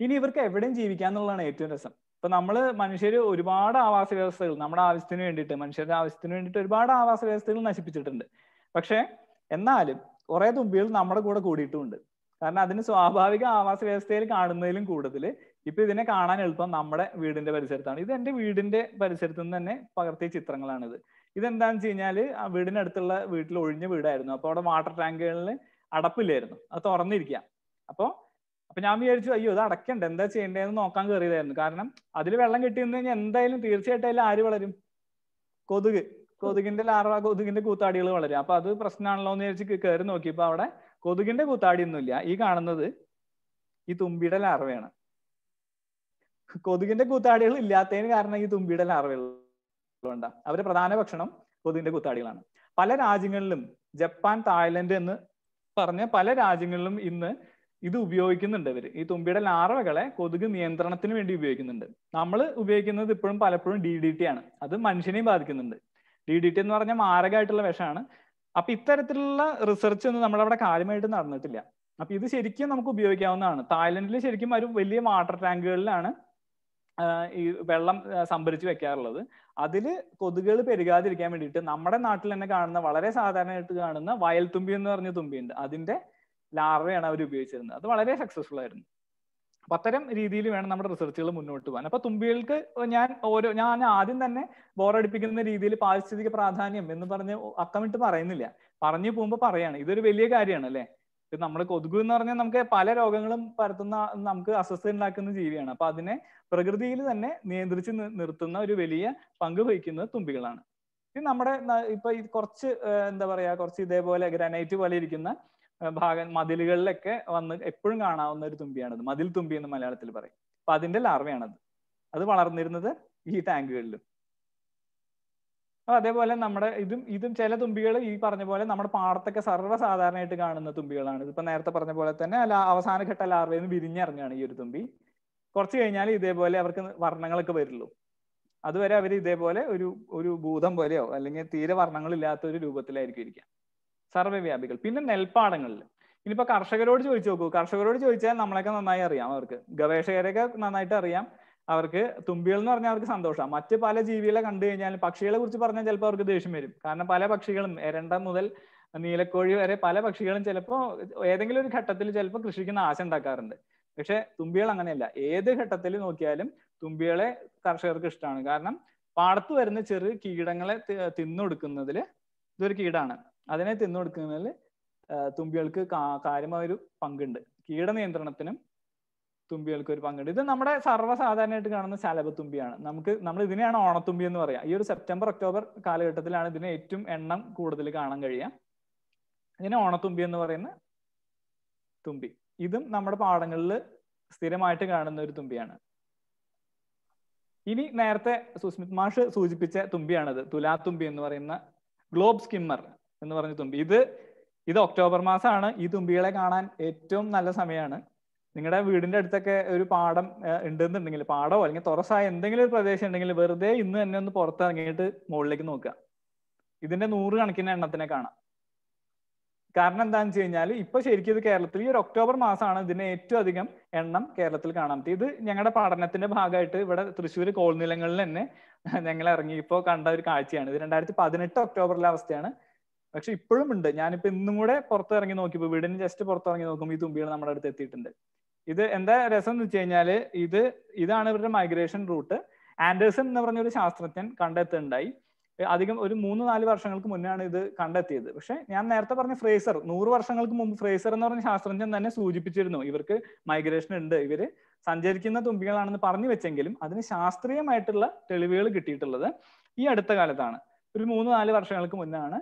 ഇനി ഇവർക്ക് എവിടെയും ജീവിക്കാന്നുള്ളതാണ് ഏറ്റവും രസം ഇപ്പൊ നമ്മൾ മനുഷ്യർ ഒരുപാട് ആവാസ വ്യവസ്ഥകൾ നമ്മുടെ ആവശ്യത്തിന് വേണ്ടിയിട്ട് മനുഷ്യരുടെ ആവശ്യത്തിന് വേണ്ടിയിട്ട് ഒരുപാട് ആവാസ വ്യവസ്ഥകൾ നശിപ്പിച്ചിട്ടുണ്ട് പക്ഷെ എന്നാലും കുറെ തുമ്പികൾ നമ്മുടെ കൂടെ കൂടിയിട്ടുമുണ്ട് കാരണം അതിന് സ്വാഭാവിക ആവാസ വ്യവസ്ഥയിൽ കാണുന്നതിലും കൂടുതൽ ഇപ്പൊ ഇതിനെ കാണാൻ എളുപ്പം നമ്മുടെ വീടിന്റെ പരിസരത്താണ് ഇത് എന്റെ വീടിന്റെ പരിസരത്ത് നിന്ന് തന്നെ പകർത്തിയ ചിത്രങ്ങളാണിത് ഇതെന്താന്ന് വെച്ച് കഴിഞ്ഞാല് ആ വീടിനടുത്തുള്ള വീട്ടിൽ ഒഴിഞ്ഞ വീടായിരുന്നു അപ്പൊ അവിടെ വാട്ടർ ടാങ്കുകളിൽ അടപ്പില്ലായിരുന്നു അത് തുറന്നിരിക്കുക അപ്പോൾ അപ്പൊ ഞാൻ വിചാരിച്ചു അയ്യോ ഇത് അടക്കണ്ട എന്താ ചെയ്യേണ്ടതെന്ന് നോക്കാൻ കയറിയതായിരുന്നു കാരണം അതിൽ വെള്ളം കിട്ടിയെന്ന് കഴിഞ്ഞാൽ എന്തായാലും തീർച്ചയായിട്ടും അതിൽ ആര് വളരും കൊതുക് കൊതുകിന്റെ ലാർവ കൊതുകിന്റെ കൂത്താടികൾ വളരും അപ്പൊ അത് പ്രശ്നമാണല്ലോ എന്ന് വിചാരിച്ച് കയറി നോക്കിയപ്പോ അവിടെ കൊതുകിന്റെ കൂത്താടിയൊന്നുമില്ല ഈ കാണുന്നത് ഈ തുമ്പിയുടെ ലാർവയാണ് കൊതുകിന്റെ കൂത്താടികൾ ഇല്ലാത്തതിന് കാരണം ഈ തുമ്പിയുടെ ലാർവകളുണ്ട് അവരുടെ പ്രധാന ഭക്ഷണം കൊതുകിന്റെ കൂത്താടികളാണ് പല രാജ്യങ്ങളിലും ജപ്പാൻ തായ്ലൻഡ് എന്ന് പറഞ്ഞ പല രാജ്യങ്ങളിലും ഇന്ന് ഇത് ഉപയോഗിക്കുന്നുണ്ട് ഇവര് ഈ തുമ്പിയുടെ ലാർവകളെ കൊതുക് നിയന്ത്രണത്തിന് വേണ്ടി ഉപയോഗിക്കുന്നുണ്ട് നമ്മൾ ഉപയോഗിക്കുന്നത് ഇപ്പോഴും പലപ്പോഴും ഡി ഡി ടി ആണ് അത് മനുഷ്യനെയും ബാധിക്കുന്നുണ്ട് ഡി ഡി ടി എന്ന് പറഞ്ഞാൽ മാരകമായിട്ടുള്ള വിഷമാണ് അപ്പൊ ഇത്തരത്തിലുള്ള റിസർച്ച് ഒന്നും നമ്മളവിടെ കാര്യമായിട്ട് നടന്നിട്ടില്ല അപ്പൊ ഇത് ശരിക്കും നമുക്ക് ഉപയോഗിക്കാവുന്നതാണ് തായ്ലൻഡിൽ ശരിക്കും ഒരു വലിയ വാട്ടർ ടാങ്കുകളിലാണ് ഈ വെള്ളം സംഭരിച്ചു വെക്കാറുള്ളത് അതിൽ കൊതുകുകൾ പെരുകാതിരിക്കാൻ വേണ്ടിയിട്ട് നമ്മുടെ നാട്ടിൽ തന്നെ കാണുന്ന വളരെ സാധാരണയായിട്ട് കാണുന്ന വയൽ തുമ്പി എന്ന് പറഞ്ഞ തുമ്പിയുണ്ട് അതിന്റെ ലാർവയാണ് അവർ ഉപയോഗിച്ചിരുന്നത് അത് വളരെ സക്സസ്ഫുൾ ആയിരുന്നു അപ്പൊ അത്തരം രീതിയിൽ വേണം നമ്മുടെ റിസർച്ചുകൾ മുന്നോട്ട് പോകാൻ അപ്പൊ തുമ്പികൾക്ക് ഞാൻ ഓരോ ഞാൻ ആദ്യം തന്നെ ബോറടിപ്പിക്കുന്ന രീതിയിൽ പാരിസ്ഥിതിക പ്രാധാന്യം എന്ന് പറഞ്ഞ് അക്കമിട്ട് പറയുന്നില്ല പറഞ്ഞു പോകുമ്പോൾ പറയാണ് ഇതൊരു വലിയ കാര്യമാണ് അല്ലെ ഇത് നമ്മൾ കൊതുക് എന്ന് പറഞ്ഞാൽ നമുക്ക് പല രോഗങ്ങളും പരത്തുന്ന നമുക്ക് അസ്വസ്ഥ ഉണ്ടാക്കുന്ന ജീവിയാണ് അപ്പൊ അതിനെ പ്രകൃതിയിൽ തന്നെ നിയന്ത്രിച്ച് നിർത്തുന്ന ഒരു വലിയ പങ്ക് വഹിക്കുന്നത് തുമ്പികളാണ് ഇത് നമ്മുടെ ഇപ്പൊ കുറച്ച് എന്താ പറയാ കുറച്ച് ഇതേപോലെ ഗ്രാനൈറ്റ് പോലെ ഇരിക്കുന്ന ഭാഗം മതിലുകളിലൊക്കെ വന്ന് എപ്പോഴും കാണാവുന്ന ഒരു തുമ്പിയാണത് മതിൽ തുമ്പി എന്ന് മലയാളത്തിൽ പറയും അപ്പൊ അതിന്റെ ലാർവയാണത് അത് വളർന്നിരുന്നത് ഈ ടാങ്കുകളിലും അപ്പൊ അതേപോലെ നമ്മുടെ ഇതും ഇതും ചില തുമ്പികൾ ഈ പറഞ്ഞ പോലെ നമ്മുടെ പാടത്തൊക്കെ സർവ്വസാധാരണയായിട്ട് കാണുന്ന തുമ്പികളാണ് ഇതിപ്പോ നേരത്തെ പറഞ്ഞ പോലെ തന്നെ അവസാന ഘട്ട ലാർവയിൽ നിന്ന് വിരിഞ്ഞിറങ്ങുകയാണ് ഈ ഒരു തുമ്പി കുറച്ച് കഴിഞ്ഞാൽ ഇതേപോലെ അവർക്ക് വർണ്ണങ്ങളൊക്കെ വരുള്ളൂ അതുവരെ അവർ ഇതേപോലെ ഒരു ഒരു ഭൂതം പോലെയോ അല്ലെങ്കിൽ തീരെ വർണ്ണങ്ങളില്ലാത്ത ഒരു രൂപത്തിലായിരിക്കും ഇരിക്കുക സർവേ വ്യാപികൾ പിന്നെ നെൽപ്പാടങ്ങളിൽ ഇനിയിപ്പോ കർഷകരോട് ചോദിച്ചു നോക്കൂ കർഷകരോട് ചോദിച്ചാൽ നമ്മളൊക്കെ നന്നായി അറിയാം അവർക്ക് ഗവേഷകരെയൊക്കെ നന്നായിട്ട് അറിയാം അവർക്ക് തുമ്പികൾ എന്ന് പറഞ്ഞാൽ അവർക്ക് സന്തോഷമാണ് മറ്റ് പല ജീവികളെ കണ്ടു കഴിഞ്ഞാൽ പക്ഷികളെ കുറിച്ച് പറഞ്ഞാൽ ചിലപ്പോൾ അവർക്ക് ദേഷ്യം വരും കാരണം പല പക്ഷികളും എരണ്ട മുതൽ നീലക്കോഴി വരെ പല പക്ഷികളും ചിലപ്പോൾ ഏതെങ്കിലും ഒരു ഘട്ടത്തിൽ ചിലപ്പോൾ കൃഷിക്ക് നാശം ഉണ്ടാക്കാറുണ്ട് പക്ഷെ തുമ്പികൾ അങ്ങനെയല്ല ഏത് ഘട്ടത്തിൽ നോക്കിയാലും തുമ്പികളെ കർഷകർക്ക് ഇഷ്ടമാണ് കാരണം പാടത്ത് വരുന്ന ചെറു കീടങ്ങളെ തിന്നൊടുക്കുന്നതിൽ ഇതൊരു കീടാണ് അതിനെ തിന്നു കൊടുക്കുന്നതിൽ തുമ്പികൾക്ക് കാര്യമായ ഒരു പങ്കുണ്ട് കീടനിയന്ത്രണത്തിനും തുമ്പികൾക്ക് ഒരു പങ്കുണ്ട് ഇത് നമ്മുടെ സർവ്വസാധാരണയായിട്ട് കാണുന്ന ശലഭത്തുമ്പിയാണ് നമുക്ക് നമ്മൾ ഇതിനെയാണ് ഓണത്തുമ്പി എന്ന് പറയാം ഈ ഒരു സെപ്റ്റംബർ ഒക്ടോബർ കാലഘട്ടത്തിലാണ് ഇതിന് ഏറ്റവും എണ്ണം കൂടുതൽ കാണാൻ കഴിയുക ഇതിനെ ഓണത്തുമ്പി എന്ന് പറയുന്ന തുമ്പി ഇതും നമ്മുടെ പാടങ്ങളിൽ സ്ഥിരമായിട്ട് കാണുന്ന ഒരു തുമ്പിയാണ് ഇനി നേരത്തെ സുസ്മിത് മാഷ് സൂചിപ്പിച്ച തുമ്പിയാണിത് തുലാത്തുമ്പി എന്ന് പറയുന്ന ഗ്ലോബ് സ്കിമ്മർ എന്ന് പറഞ്ഞ തുമ്പി ഇത് ഇത് ഒക്ടോബർ മാസമാണ് ഈ തുമ്പികളെ കാണാൻ ഏറ്റവും നല്ല സമയമാണ് നിങ്ങളുടെ വീടിന്റെ അടുത്തൊക്കെ ഒരു പാടം ഉണ്ടെന്നുണ്ടെങ്കിൽ പാടമോ അല്ലെങ്കിൽ തുറസായ എന്തെങ്കിലും ഒരു പ്രദേശം ഉണ്ടെങ്കിൽ വെറുതെ ഇന്ന് തന്നെ ഒന്ന് പുറത്തിറങ്ങിയിട്ട് മുകളിലേക്ക് നോക്കുക ഇതിന്റെ നൂറ് കണക്കിന് എണ്ണത്തിനെ കാണാം കാരണം എന്താന്ന് വെച്ച് കഴിഞ്ഞാൽ ഇപ്പൊ ശരിക്കും ഇത് കേരളത്തിൽ ഈ ഒരു ഒക്ടോബർ മാസമാണ് ഇതിന് ഏറ്റവും അധികം എണ്ണം കേരളത്തിൽ കാണാൻ പറ്റും ഇത് ഞങ്ങളുടെ പഠനത്തിന്റെ ഭാഗമായിട്ട് ഇവിടെ തൃശ്ശൂർ കോൾനിലങ്ങളിൽ തന്നെ ഞങ്ങൾ ഇറങ്ങി ഇപ്പോൾ കണ്ട ഒരു കാഴ്ചയാണ് ഇത് രണ്ടായിരത്തി പതിനെട്ട് ഒക്ടോബറിലെ അവസ്ഥയാണ് പക്ഷെ ഇപ്പോഴും ഉണ്ട് ഞാനിപ്പോ ഇന്നും കൂടെ പുറത്തിറങ്ങി നോക്കിയപ്പോ വീടിന് ജസ്റ്റ് പുറത്തിറങ്ങി നോക്കുമ്പോൾ ഈ തുമ്പികൾ നമ്മുടെ അടുത്ത് എത്തിയിട്ടുണ്ട് ഇത് എന്താ രസം എന്ന് വെച്ച് കഴിഞ്ഞാല് ഇത് ഇതാണ് ഇവരുടെ മൈഗ്രേഷൻ റൂട്ട് ആൻഡേഴ്സൺ എന്ന് പറഞ്ഞ ഒരു ശാസ്ത്രജ്ഞൻ കണ്ടെത്തുണ്ടായി അധികം ഒരു മൂന്ന് നാല് വർഷങ്ങൾക്ക് മുന്നാണ് ഇത് കണ്ടെത്തിയത് പക്ഷെ ഞാൻ നേരത്തെ പറഞ്ഞ ഫ്രേസർ നൂറ് വർഷങ്ങൾക്ക് മുമ്പ് ഫ്രേസർ എന്ന് പറഞ്ഞ ശാസ്ത്രജ്ഞൻ തന്നെ സൂചിപ്പിച്ചിരുന്നു ഇവർക്ക് മൈഗ്രേഷൻ ഉണ്ട് ഇവര് സഞ്ചരിക്കുന്ന തുമ്പികളാണെന്ന് പറഞ്ഞു വെച്ചെങ്കിലും അതിന് ശാസ്ത്രീയമായിട്ടുള്ള തെളിവുകൾ കിട്ടിയിട്ടുള്ളത് ഈ അടുത്ത കാലത്താണ് ഒരു മൂന്ന് നാല് വർഷങ്ങൾക്ക് മുന്നാണ്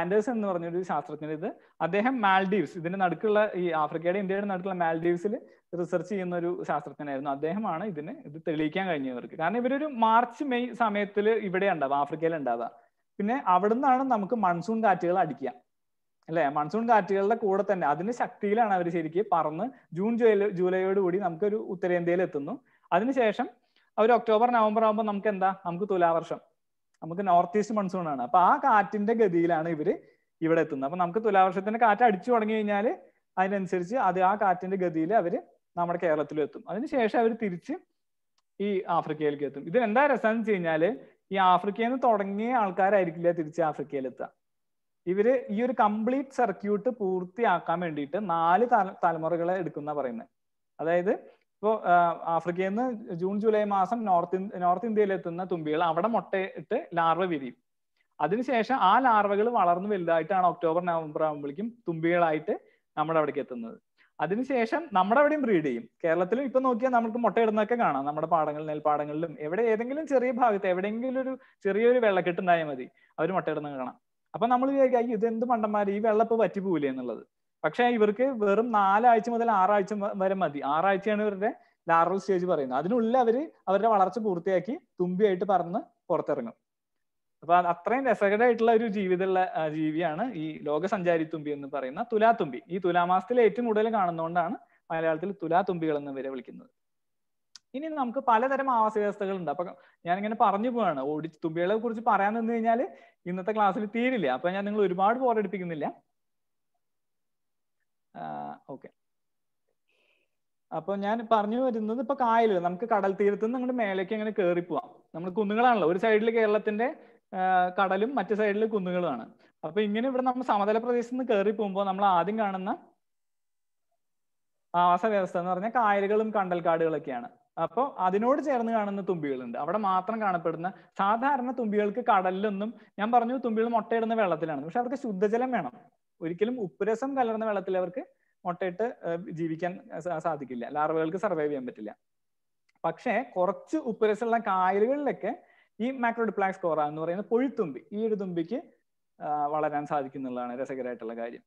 ആൻഡേഴ്സ് എന്ന് പറഞ്ഞൊരു ശാസ്ത്രജ്ഞൻ ഇത് അദ്ദേഹം മാൽഡീവ്സ് ഇതിന്റെ നടുക്കുള്ള ഈ ആഫ്രിക്കയുടെ ഇന്ത്യയുടെ നടുക്കുള്ള മാൽഡീവ്സിൽ റിസർച്ച് ചെയ്യുന്ന ഒരു ശാസ്ത്രജ്ഞനായിരുന്നു അദ്ദേഹമാണ് ഇതിന് ഇത് തെളിയിക്കാൻ കഴിഞ്ഞവർക്ക് കാരണം ഇവരൊരു മാർച്ച് മെയ് സമയത്തിൽ ഇവിടെ ഉണ്ടാവുക ആഫ്രിക്കയിൽ ഉണ്ടാവുക പിന്നെ അവിടുന്നാണ് നമുക്ക് മൺസൂൺ കാറ്റുകൾ അടിക്കുക അല്ലെ മൺസൂൺ കാറ്റുകളുടെ കൂടെ തന്നെ അതിന് ശക്തിയിലാണ് അവർ ശരിക്കും പറന്ന് ജൂൺ ജൂലൈ ജൂലൈയോട് കൂടി നമുക്കൊരു ഉത്തരേന്ത്യയിൽ എത്തുന്നു അതിനുശേഷം ഒരു ഒക്ടോബർ നവംബർ ആകുമ്പോൾ നമുക്ക് എന്താ നമുക്ക് തുലാവർഷം നമുക്ക് നോർത്ത് ഈസ്റ്റ് മൺസൂൺ ആണ് അപ്പൊ ആ കാറ്റിന്റെ ഗതിയിലാണ് ഇവര് ഇവിടെ എത്തുന്നത് അപ്പൊ നമുക്ക് തുലാവർഷത്തിന്റെ കാറ്റ് അടിച്ചു തുടങ്ങി കഴിഞ്ഞാൽ അതിനനുസരിച്ച് അത് ആ കാറ്റിന്റെ ഗതിയിൽ അവര് നമ്മുടെ കേരളത്തിലും എത്തും അതിനുശേഷം അവർ തിരിച്ച് ഈ ആഫ്രിക്കയിലേക്ക് എത്തും ഇതിന് എന്താ രസം എന്ന് വെച്ച് കഴിഞ്ഞാല് ഈ ആഫ്രിക്കയിൽ നിന്ന് തുടങ്ങിയ ആൾക്കാരായിരിക്കില്ല തിരിച്ച് ആഫ്രിക്കയിൽ എത്തുക ഇവര് ഈ ഒരു കംപ്ലീറ്റ് സർക്യൂട്ട് പൂർത്തിയാക്കാൻ വേണ്ടിയിട്ട് നാല് തലമുറകളെ എടുക്കുന്ന പറയുന്നത് അതായത് ഇപ്പോൾ ആഫ്രിക്കയിൽ നിന്ന് ജൂൺ ജൂലൈ മാസം നോർത്ത് നോർത്ത് ഇന്ത്യയിൽ എത്തുന്ന തുമ്പികൾ അവിടെ മുട്ടയിട്ട് ലാർവ വിരിയും അതിനുശേഷം ആ ലാർവകൾ വളർന്നു വലുതായിട്ടാണ് ഒക്ടോബർ നവംബർ ആകുമ്പോഴേക്കും തുമ്പികളായിട്ട് നമ്മുടെ അവിടേക്ക് എത്തുന്നത് അതിനുശേഷം നമ്മുടെ അവിടെയും ബ്രീഡ് ചെയ്യും കേരളത്തിലും ഇപ്പൊ നോക്കിയാൽ നമുക്ക് മുട്ടയിടുന്നൊക്കെ കാണാം നമ്മുടെ പാടങ്ങളിൽ നെൽപ്പാടങ്ങളിലും എവിടെ ഏതെങ്കിലും ചെറിയ ഭാഗത്ത് എവിടെയെങ്കിലും ഒരു ചെറിയൊരു ഉണ്ടായാൽ മതി അവർ മുട്ടയിടുന്നത് കാണാം അപ്പൊ നമ്മൾ വിചാരിക്കും അയ്യോ ഇത് എന്ത് മണ്ടന്മാർ ഈ വെള്ളം ഇപ്പൊ പറ്റിപ്പോവില്ലേ എന്നുള്ളത് പക്ഷേ ഇവർക്ക് വെറും നാലാഴ്ച മുതൽ ആറാഴ്ച വരെ മതി ആറാഴ്ചയാണ് ഇവരുടെ ലാറൽ സ്റ്റേജ് പറയുന്നത് അതിനുള്ളിൽ അവർ അവരുടെ വളർച്ച പൂർത്തിയാക്കി തുമ്പിയായിട്ട് പറന്ന് പുറത്തിറങ്ങും അപ്പൊ അത്രയും രസകരമായിട്ടുള്ള ഒരു ജീവിതമുള്ള ജീവിയാണ് ഈ തുമ്പി എന്ന് പറയുന്ന തുലാത്തുമ്പി ഈ തുലാമാസത്തിൽ ഏറ്റവും കൂടുതൽ കാണുന്നതുകൊണ്ടാണ് മലയാളത്തിൽ തുലാത്തുമ്പികൾ എന്ന് വരെ വിളിക്കുന്നത് ഇനി നമുക്ക് പലതരം ആവാസ ഉണ്ട് അപ്പൊ ഇങ്ങനെ പറഞ്ഞു പോവാണ് ഓടി തുമ്പികളെ കുറിച്ച് പറയാൻ നിന്ന് കഴിഞ്ഞാൽ ഇന്നത്തെ ക്ലാസ്സിൽ തീരില്ല അപ്പൊ ഞാൻ നിങ്ങൾ ഒരുപാട് പോരടിപ്പിക്കുന്നില്ല ഓക്കെ അപ്പൊ ഞാൻ പറഞ്ഞു വരുന്നത് ഇപ്പൊ കായലിൽ നമുക്ക് കടൽ തീരത്ത് നിന്ന് അങ്ങോട്ട് മേലേക്ക് അങ്ങനെ കയറി പോവാം നമ്മൾ കുന്നുകളാണല്ലോ ഒരു സൈഡിൽ കേരളത്തിന്റെ കടലും മറ്റു സൈഡിൽ കുന്നുകളുമാണ് അപ്പൊ ഇങ്ങനെ ഇവിടെ നമ്മൾ സമതല പ്രദേശത്ത് നിന്ന് കയറി പോകുമ്പോൾ നമ്മൾ ആദ്യം കാണുന്ന ആവാസ വ്യവസ്ഥ എന്ന് പറഞ്ഞാൽ കായലുകളും കണ്ടൽക്കാടുകളൊക്കെയാണ് അപ്പോൾ അതിനോട് ചേർന്ന് കാണുന്ന തുമ്പികളുണ്ട് അവിടെ മാത്രം കാണപ്പെടുന്ന സാധാരണ തുമ്പികൾക്ക് കടലിലൊന്നും ഞാൻ പറഞ്ഞു തുമ്പികൾ മുട്ടയിടുന്ന വെള്ളത്തിലാണ് പക്ഷെ അവർക്ക് ശുദ്ധജലം വേണം ഒരിക്കലും ഉപ്പുരസം കലർന്ന വെള്ളത്തിൽ അവർക്ക് മുട്ടയിട്ട് ജീവിക്കാൻ സാധിക്കില്ല ലാർവകൾക്ക് സർവൈവ് ചെയ്യാൻ പറ്റില്ല പക്ഷേ കുറച്ച് ഉപ്പുരസമുള്ള കായലുകളിലൊക്കെ ഈ മാക്രോഡിപ്ലാക്സ് കോറ എന്ന് പറയുന്ന പൊഴിത്തുമ്പി ഈ ഒരു തുമ്പിക്ക് വളരാൻ സാധിക്കുന്നുള്ളതാണ് രസകരമായിട്ടുള്ള കാര്യം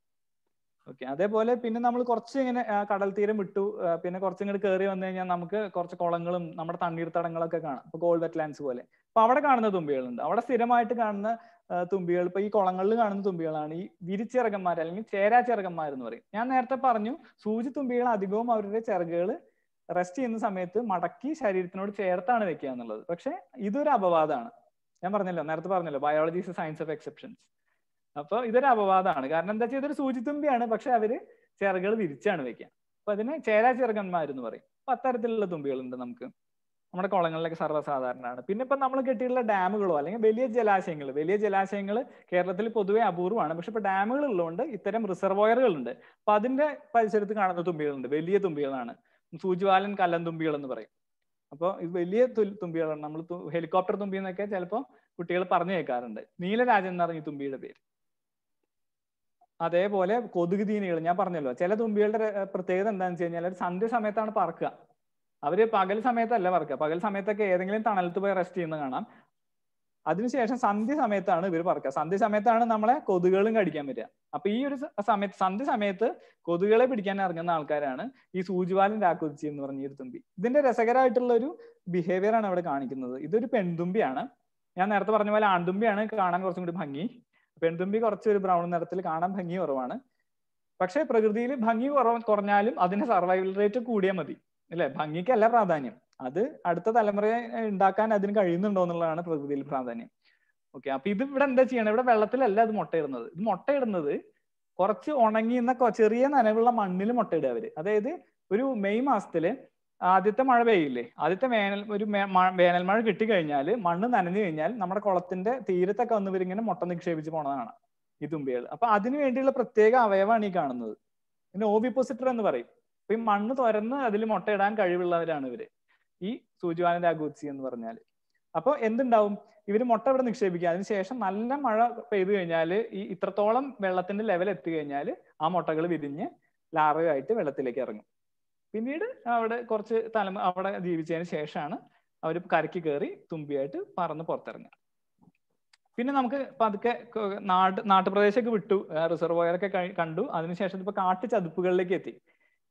ഓക്കെ അതേപോലെ പിന്നെ നമ്മൾ കുറച്ച് ഇങ്ങനെ കടൽ തീരം വിട്ടു പിന്നെ കുറച്ച് ഇങ്ങോട്ട് കയറി വന്നു കഴിഞ്ഞാൽ നമുക്ക് കുറച്ച് കുളങ്ങളും നമ്മുടെ തണ്ണീർത്തടങ്ങളൊക്കെ കാണാം ഇപ്പൊ ഗോൾഡ് വെറ്റ്ലാൻഡ്സ് പോലെ അപ്പൊ അവിടെ കാണുന്ന തുമ്പികളുണ്ട് അവിടെ സ്ഥിരമായിട്ട് കാണുന്ന തുമ്പികൾ ഇപ്പൊ ഈ കുളങ്ങളിൽ കാണുന്ന തുമ്പികളാണ് ഈ വിരിച്ചിറകന്മാർ അല്ലെങ്കിൽ ചേരാ എന്ന് പറയും ഞാൻ നേരത്തെ പറഞ്ഞു സൂചി തുമ്പികൾ അധികവും അവരുടെ ചിറകുകൾ റെസ്റ്റ് ചെയ്യുന്ന സമയത്ത് മടക്കി ശരീരത്തിനോട് ചേർത്താണ് വെക്കുക എന്നുള്ളത് പക്ഷെ ഇതൊരു അപവാദമാണ് ഞാൻ പറഞ്ഞല്ലോ നേരത്തെ പറഞ്ഞല്ലോ biology is science of exceptions അപ്പോൾ ഇതൊരു അപവാദമാണ് കാരണം എന്താ വെച്ചാൽ ഇതൊരു സൂചിത്തുമ്പിയാണ് പക്ഷെ അവര് ചിറകുകൾ വിരിച്ചാണ് വെക്കുക അപ്പൊ അതിന് ചേരാ ചിറകന്മാരെന്ന് പറയും അപ്പൊ അത്തരത്തിലുള്ള തുമ്പികളുണ്ട് നമുക്ക് നമ്മുടെ കുളങ്ങളിലൊക്കെ സർവ്വസാധാരണമാണ് പിന്നെ ഇപ്പൊ നമ്മൾ കെട്ടിയിട്ടുള്ള ഡാമുകളോ അല്ലെങ്കിൽ വലിയ ജലാശയങ്ങൾ വലിയ ജലാശയങ്ങൾ കേരളത്തിൽ പൊതുവെ അപൂർവമാണ് പക്ഷെ ഇപ്പൊ ഡാമുകൾ ഉള്ളതുകൊണ്ട് ഇത്തരം ഉണ്ട് അപ്പൊ അതിന്റെ പരിസരത്ത് കാണുന്ന തുമ്പികളുണ്ട് വലിയ തുമ്പികളാണ് സൂചിവാലൻ കല്ലൻ തുമ്പികൾ എന്ന് പറയും അപ്പോൾ ഇത് വലിയ തുമ്പികളാണ് നമ്മൾ ഹെലികോപ്റ്റർ തുമ്പി എന്നൊക്കെ ചിലപ്പോൾ കുട്ടികൾ പറഞ്ഞു കേൾക്കാറുണ്ട് നീലരാജൻ എന്ന് പറഞ്ഞ തുമ്പിയുടെ പേര് അതേപോലെ കൊതുക് തീനികൾ ഞാൻ പറഞ്ഞല്ലോ ചില തുമ്പികളുടെ പ്രത്യേകത എന്താണെന്ന് വെച്ച് കഴിഞ്ഞാൽ സന്ധ്യ സമയത്താണ് പറക്കുക അവര് പകൽ സമയത്തല്ല വർക്ക് പകൽ സമയത്തൊക്കെ ഏതെങ്കിലും തണലത്ത് പോയി റെസ്റ്റ് ചെയ്യുന്ന കാണാം അതിനുശേഷം സന്ധ്യ സമയത്താണ് ഇവർ പറക്കുക സന്ധ്യ സമയത്താണ് നമ്മളെ കൊതുകുകളും കടിക്കാൻ പറ്റുക അപ്പൊ ഈ ഒരു സമയത്ത് സന്ധ്യ സമയത്ത് കൊതുകുകളെ പിടിക്കാൻ ഇറങ്ങുന്ന ആൾക്കാരാണ് ഈ സൂചിവാലൻ രാക്കുതിച്ചി എന്ന് പറഞ്ഞ ഒരു തുമ്പി ഇതിന്റെ രസകരമായിട്ടുള്ള ഒരു ബിഹേവിയർ ആണ് അവിടെ കാണിക്കുന്നത് ഇതൊരു പെൺതുമ്പിയാണ് ഞാൻ നേരത്തെ പറഞ്ഞ പോലെ ആൺതുമ്പിയാണ് കാണാൻ കുറച്ചും കൂടി ഭംഗി പെൺതുമ്പി കുറച്ചൊരു ബ്രൗൺ നിറത്തിൽ കാണാൻ ഭംഗി കുറവാണ് പക്ഷേ പ്രകൃതിയിൽ ഭംഗി കുറവ് കുറഞ്ഞാലും അതിന്റെ സർവൈവൽ റേറ്റ് കൂടിയാൽ മതി അല്ലെ ഭംഗിക്കല്ല പ്രാധാന്യം അത് അടുത്ത തലമുറയെ ഉണ്ടാക്കാൻ അതിന് കഴിയുന്നുണ്ടോ എന്നുള്ളതാണ് പ്രകൃതിയിൽ പ്രാധാന്യം ഓക്കെ അപ്പൊ ഇത് ഇവിടെ എന്താ ചെയ്യണം ഇവിടെ വെള്ളത്തിലല്ല അത് മുട്ടയിടുന്നത് ഇത് മുട്ടയിടുന്നത് കുറച്ച് എന്ന ചെറിയ നനവുള്ള മണ്ണിൽ മുട്ടയിടുക അവര് അതായത് ഒരു മെയ് മാസത്തില് ആദ്യത്തെ മഴ പെയ്യില്ലേ ആദ്യത്തെ വേനൽ ഒരു വേനൽ മഴ കിട്ടിക്കഴിഞ്ഞാൽ മണ്ണ് നനഞ്ഞു കഴിഞ്ഞാൽ നമ്മുടെ കുളത്തിന്റെ തീരത്തൊക്കെ വന്ന് ഇങ്ങനെ മുട്ട നിക്ഷേപിച്ച് പോണതാണ് ഈ തുമ്പികൾ അപ്പൊ അതിനു വേണ്ടിയുള്ള പ്രത്യേക അവയവാണ് ഈ കാണുന്നത് പിന്നെ ഓവിപ്പോസിറ്റർ എന്ന് പറയും അപ്പൊ ഈ മണ്ണ് തുരന്ന് അതിൽ മുട്ടയിടാൻ കഴിവുള്ളവരാണ് ഇവര് ഈ സൂചിവാനന്റെ അഗൂത്സി എന്ന് പറഞ്ഞാൽ അപ്പോൾ എന്തുണ്ടാവും ഇവര് മുട്ട ഇവിടെ നിക്ഷേപിക്കുക അതിനുശേഷം നല്ല മഴ പെയ്തു കഴിഞ്ഞാൽ ഈ ഇത്രത്തോളം വെള്ളത്തിന്റെ ലെവൽ എത്തി കഴിഞ്ഞാൽ ആ മുട്ടകൾ വിരിഞ്ഞ് ലാർവയായിട്ട് വെള്ളത്തിലേക്ക് ഇറങ്ങും പിന്നീട് അവിടെ കുറച്ച് തലമ അവിടെ ജീവിച്ചതിന് ശേഷമാണ് അവർ കരയ്ക്ക് കയറി തുമ്പിയായിട്ട് പറന്ന് പുറത്തിറങ്ങുക പിന്നെ നമുക്ക് പതുക്കെ നാട്ട് നാട്ടുപ്രദേശമൊക്കെ വിട്ടു റിസർവോയറൊക്കെ കണ്ടു അതിനുശേഷം ഇപ്പൊ കാട്ടു ചതുപ്പുകളിലേക്ക് എത്തി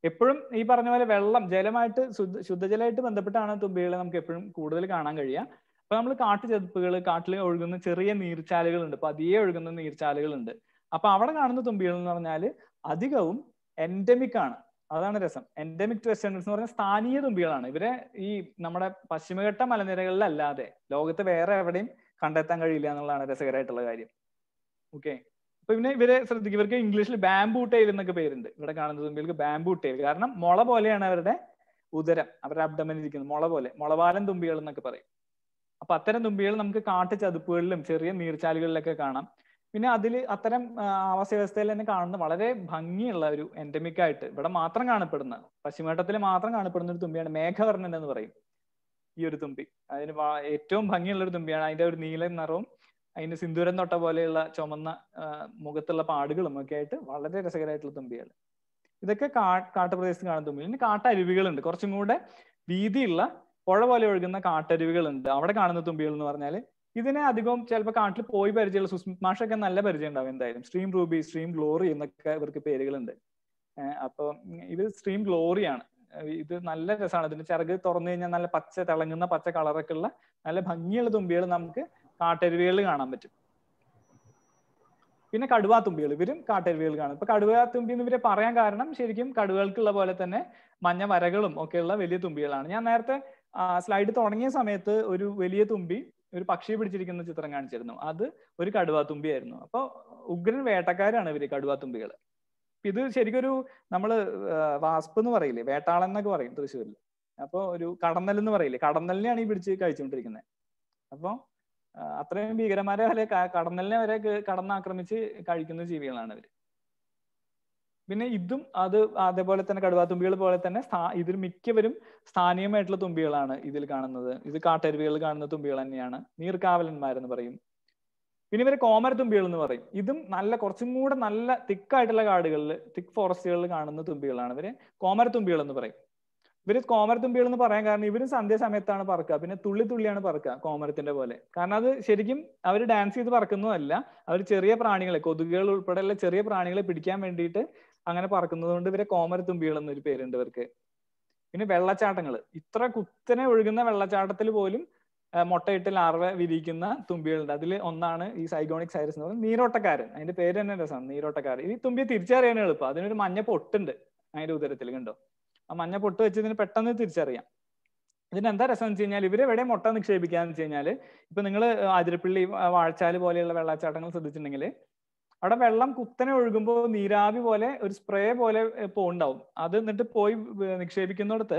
എപ്പോഴും ഈ പറഞ്ഞ പോലെ വെള്ളം ജലമായിട്ട് ശുദ്ധ ശുദ്ധജലമായിട്ട് ബന്ധപ്പെട്ടാണ് തുമ്പികളെ നമുക്ക് എപ്പോഴും കൂടുതൽ കാണാൻ കഴിയുക അപ്പൊ നമ്മൾ കാട്ടുചെതുപ്പുകൾ കാട്ടിൽ ഒഴുകുന്ന ചെറിയ നീർച്ചാലുകളുണ്ട് പതിയെ ഒഴുകുന്ന നീർച്ചാലുകളുണ്ട് അപ്പൊ അവിടെ കാണുന്ന തുമ്പികൾ എന്ന് പറഞ്ഞാൽ അധികവും എൻഡമിക് ആണ് അതാണ് രസം എൻഡമിക് ടു എന്ന് പറഞ്ഞാൽ സ്ഥാനീയ തുമ്പികളാണ് ഇവരെ ഈ നമ്മുടെ പശ്ചിമഘട്ട മലനിരകളിലല്ലാതെ ലോകത്ത് വേറെ എവിടെയും കണ്ടെത്താൻ കഴിയില്ല എന്നുള്ളതാണ് രസകരമായിട്ടുള്ള കാര്യം ഓക്കെ അപ്പൊ പിന്നെ ഇവരെ ശ്രദ്ധിക്കും ഇവർക്ക് ഇംഗ്ലീഷിൽ ബാംബൂ ടൈൽ എന്നൊക്കെ പേരുണ്ട് ഇവിടെ കാണുന്നത് ഇവർക്ക് ബാംബൂ ടൈൽ കാരണം മുള പോലെയാണ് അവരുടെ ഉദരം അവരുടെ അബ്ഡമൻ ഇരിക്കുന്നത് മുള പോലെ മുളവാലൻ തുമ്പികൾ എന്നൊക്കെ പറയും അപ്പൊ അത്തരം തുമ്പികൾ നമുക്ക് കാട്ടു ചതുപ്പുകളിലും ചെറിയ നീർച്ചാലുകളിലൊക്കെ കാണാം പിന്നെ അതിൽ അത്തരം ആവാസ വ്യവസ്ഥയിൽ തന്നെ കാണുന്ന വളരെ ഭംഗിയുള്ള ഒരു എൻഡമിക് ആയിട്ട് ഇവിടെ മാത്രം കാണപ്പെടുന്ന പശ്ചിമഘട്ടത്തിൽ മാത്രം കാണപ്പെടുന്ന ഒരു തുമ്പിയാണ് മേഘവർണ്ണൻ എന്ന് പറയും ഈ ഒരു തുമ്പി അതിന് ഏറ്റവും ഭംഗിയുള്ള ഒരു തുമ്പിയാണ് അതിന്റെ ഒരു നീല നിറവും അതിന് സിന്ദൂരം തൊട്ട പോലെയുള്ള ചുമന്ന മുഖത്തുള്ള പാടുകളും ഒക്കെ ആയിട്ട് വളരെ രസകരമായിട്ടുള്ള തുമ്പികൾ ഇതൊക്കെ കാ കാട്ടുപ്രദേശത്ത് കാണുന്ന തുമ്പികൾ ഇനി കാട്ടരുവികളുണ്ട് കുറച്ചും കൂടെ വീതിയുള്ള പുഴ പോലെ ഒഴുകുന്ന കാട്ടരുവികളുണ്ട് അവിടെ കാണുന്ന തുമ്പികൾ എന്ന് പറഞ്ഞാൽ ഇതിനെ അധികം ചിലപ്പോൾ കാട്ടിൽ പോയി പരിചയമുള്ള സുസ്മിത് നല്ല പരിചയം ഉണ്ടാവും എന്തായാലും സ്ട്രീം റൂബി സ്ട്രീം ഗ്ലോറി എന്നൊക്കെ ഇവർക്ക് പേരുകളുണ്ട് അപ്പോൾ ഇത് സ്ട്രീം ഗ്ലോറിയാണ് ഇത് നല്ല രസമാണ് ഇതിന്റെ ചിറക് തുറന്നു കഴിഞ്ഞാൽ നല്ല പച്ച തിളങ്ങുന്ന പച്ച കളറൊക്കെ ഉള്ള നല്ല ഭംഗിയുള്ള തുമ്പികൾ നമുക്ക് കാട്ടരുവികളിൽ കാണാൻ പറ്റും പിന്നെ കടുവാത്തുമ്പികൾ ഇവരും കാട്ടരുവികൾ കാണും ഇപ്പൊ കടുവാത്തുമ്പി എന്ന് ഇവരെ പറയാൻ കാരണം ശരിക്കും കടുവകൾക്കുള്ള പോലെ തന്നെ മഞ്ഞ വരകളും ഒക്കെയുള്ള വലിയ തുമ്പികളാണ് ഞാൻ നേരത്തെ സ്ലൈഡ് തുടങ്ങിയ സമയത്ത് ഒരു വലിയ തുമ്പി ഒരു പക്ഷിയെ പിടിച്ചിരിക്കുന്ന ചിത്രം കാണിച്ചിരുന്നു അത് ഒരു കടുവാത്തുമ്പി ആയിരുന്നു അപ്പോൾ ഉഗ്രൻ വേട്ടക്കാരാണ് ഇവര് കടുവാത്തുമ്പികൾ ഇത് ശരിക്കൊരു നമ്മള് വാസ്പ് എന്ന് പറയില്ലേ വേട്ടാളൻ എന്നൊക്കെ പറയും തൃശ്ശൂരിൽ അപ്പോൾ ഒരു കടന്നൽ എന്ന് പറയില്ലേ കടന്നലിനെയാണ് ഈ പിടിച്ച് കഴിച്ചുകൊണ്ടിരിക്കുന്നത് അപ്പോൾ അത്രയും ഭീകരന്മാരെ വരെ കടന്നലിനെ വരെ കടന്നാക്രമിച്ച് കഴിക്കുന്ന ജീവികളാണ് ഇവര് പിന്നെ ഇതും അത് അതേപോലെ തന്നെ തുമ്പികൾ പോലെ തന്നെ ഇതിൽ മിക്കവരും സ്ഥാനീയമായിട്ടുള്ള തുമ്പികളാണ് ഇതിൽ കാണുന്നത് ഇത് കാട്ടരുവികൾ കാണുന്ന തുമ്പികൾ തന്നെയാണ് നീർക്കാവലന്മാരെന്ന് പറയും പിന്നെ കോമര തുമ്പികൾ എന്ന് പറയും ഇതും നല്ല കുറച്ചും കൂടെ നല്ല തിക്കായിട്ടുള്ള കാടുകളിൽ തിക്ക് ഫോറസ്റ്റുകളിൽ കാണുന്ന തുമ്പികളാണ് ഇവര് തുമ്പികൾ എന്ന് പറയും ഇവര് കോമരത്തുമ്പികൾ എന്ന് പറയാൻ കാരണം ഇവരും സന്ധ്യ സമയത്താണ് പറക്കുക പിന്നെ തുള്ളി തുള്ളിയാണ് പറക്കുക കോമരത്തിന്റെ പോലെ കാരണം അത് ശരിക്കും അവർ ഡാൻസ് ചെയ്ത് പറക്കുന്നതല്ല അവർ ചെറിയ പ്രാണികളെ കൊതുകുകൾ ഉൾപ്പെടെയുള്ള ചെറിയ പ്രാണികളെ പിടിക്കാൻ വേണ്ടിയിട്ട് അങ്ങനെ പറക്കുന്നത് കൊണ്ട് ഇവരെ കോമരത്തുമ്പികൾ എന്നൊരു പേരുണ്ട് ഇവർക്ക് പിന്നെ വെള്ളച്ചാട്ടങ്ങൾ ഇത്ര കുത്തനെ ഒഴുകുന്ന വെള്ളച്ചാട്ടത്തിൽ പോലും മുട്ടയിട്ട് ലാർവ വിരിയിക്കുന്ന തുമ്പികളുണ്ട് അതിൽ ഒന്നാണ് ഈ സൈഗോണിക് സൈറസ് എന്ന് പറയുന്നത് നീരോട്ടക്കാരൻ അതിന്റെ പേര് തന്നെ രസമാണ് നീരോട്ടക്കാരൻ ഈ തുമ്പിയെ തിരിച്ചറിയാൻ എളുപ്പം അതിനൊരു മഞ്ഞ പൊട്ടുണ്ട് അതിന്റെ ഉദരത്തിൽ കണ്ടോ ആ മഞ്ഞ പൊട്ട് വെച്ചതിന് പെട്ടെന്ന് തിരിച്ചറിയാം ഇതിന് എന്താ രസം വെച്ച് കഴിഞ്ഞാൽ എവിടെ മുട്ട നിക്ഷേപിക്കാന്ന് വെച്ച് കഴിഞ്ഞാല് ഇപ്പൊ നിങ്ങൾ ആതിരപ്പള്ളി വാഴച്ചാല് പോലെയുള്ള വെള്ളച്ചാട്ടങ്ങൾ ശ്രദ്ധിച്ചിട്ടുണ്ടെങ്കിൽ അവിടെ വെള്ളം കുത്തനെ ഒഴുകുമ്പോൾ നീരാവി പോലെ ഒരു സ്പ്രേ പോലെ ഉണ്ടാവും അത് എന്നിട്ട് പോയി നിക്ഷേപിക്കുന്നിടത്ത്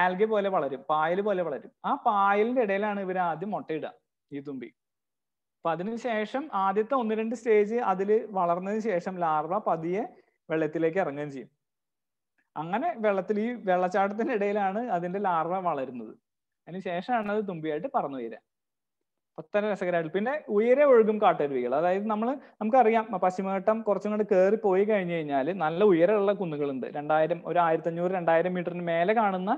ആൽഗ പോലെ വളരും പായൽ പോലെ വളരും ആ പായലിന്റെ ഇടയിലാണ് ഇവർ ആദ്യം മുട്ടയിടുക ഈ തുമ്പി അപ്പൊ അതിനുശേഷം ആദ്യത്തെ ഒന്ന് രണ്ട് സ്റ്റേജ് അതിൽ വളർന്നതിന് ശേഷം ലാർവ പതിയെ വെള്ളത്തിലേക്ക് ഇറങ്ങുകയും ചെയ്യും അങ്ങനെ വെള്ളത്തിൽ ഈ ഇടയിലാണ് അതിന്റെ ലാർവ വളരുന്നത് അതിന് ശേഷമാണ് അത് തുമ്പിയായിട്ട് പറന്നു വരിക ഒത്തന രസകരമായിട്ട് പിന്നെ ഉയരെ ഒഴുകും കാട്ടരുവികൾ അതായത് നമ്മൾ നമുക്കറിയാം പശ്ചിമഘട്ടം കുറച്ചും കൂടെ കയറി പോയി കഴിഞ്ഞു കഴിഞ്ഞാൽ നല്ല ഉയരമുള്ള കുന്നുകളുണ്ട് രണ്ടായിരം ഒരു ആയിരത്തി അഞ്ഞൂറ് രണ്ടായിരം മീറ്ററിന് മേലെ കാണുന്ന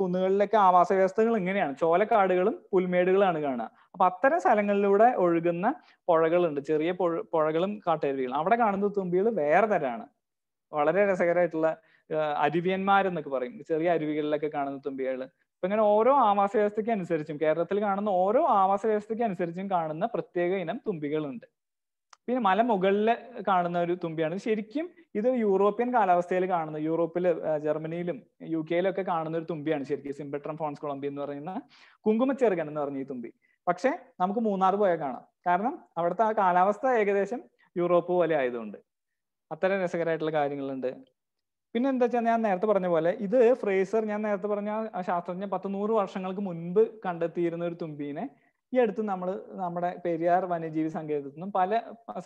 കുന്നുകളിലൊക്കെ ആവാസ വ്യവസ്ഥകൾ ഇങ്ങനെയാണ് ചോലക്കാടുകളും പുൽമേടുകളാണ് കാണുക അപ്പൊ അത്തരം സ്ഥലങ്ങളിലൂടെ ഒഴുകുന്ന പുഴകളുണ്ട് ചെറിയ പുഴകളും കാട്ടരുവികളും അവിടെ കാണുന്ന തുമ്പികൾ വേറെ തരാണ് വളരെ രസകരമായിട്ടുള്ള അരുവിയന്മാരെന്നൊക്കെ പറയും ചെറിയ അരുവികളിലൊക്കെ കാണുന്ന തുമ്പികൾ അപ്പൊ ഇങ്ങനെ ഓരോ ആവാസ വ്യവസ്ഥയ്ക്ക് അനുസരിച്ചും കേരളത്തിൽ കാണുന്ന ഓരോ ആവാസ വ്യവസ്ഥയ്ക്ക് അനുസരിച്ചും കാണുന്ന പ്രത്യേക ഇനം തുമ്പികളുണ്ട് പിന്നെ മലമുകളിൽ കാണുന്ന ഒരു തുമ്പിയാണ് ശരിക്കും ഇത് യൂറോപ്യൻ കാലാവസ്ഥയിൽ കാണുന്ന യൂറോപ്പിൽ ജർമ്മനിയിലും യു കെയിലൊക്കെ കാണുന്ന ഒരു തുമ്പിയാണ് ശരിക്കും സിംബട്രം ഫോൺസ് കൊളംബി എന്ന് പറയുന്ന കുങ്കുമച്ചെറുകൻ എന്ന് പറഞ്ഞ ഈ തുമ്പി പക്ഷെ നമുക്ക് മൂന്നാർ പോയാൽ കാണാം കാരണം അവിടുത്തെ ആ കാലാവസ്ഥ ഏകദേശം യൂറോപ്പ് പോലെ ആയതുകൊണ്ട് അത്തരം രസകരമായിട്ടുള്ള കാര്യങ്ങളുണ്ട് പിന്നെ എന്താ വെച്ചാൽ ഞാൻ നേരത്തെ പറഞ്ഞ പോലെ ഇത് ഫ്രേസർ ഞാൻ നേരത്തെ പറഞ്ഞ ആ ശാസ്ത്രജ്ഞ പത്ത് നൂറ് വർഷങ്ങൾക്ക് മുൻപ് കണ്ടെത്തിയിരുന്ന ഒരു തുമ്പീനെ ഈ അടുത്ത് നമ്മൾ നമ്മുടെ പെരിയാർ വന്യജീവി സങ്കേതത്തിൽ നിന്നും പല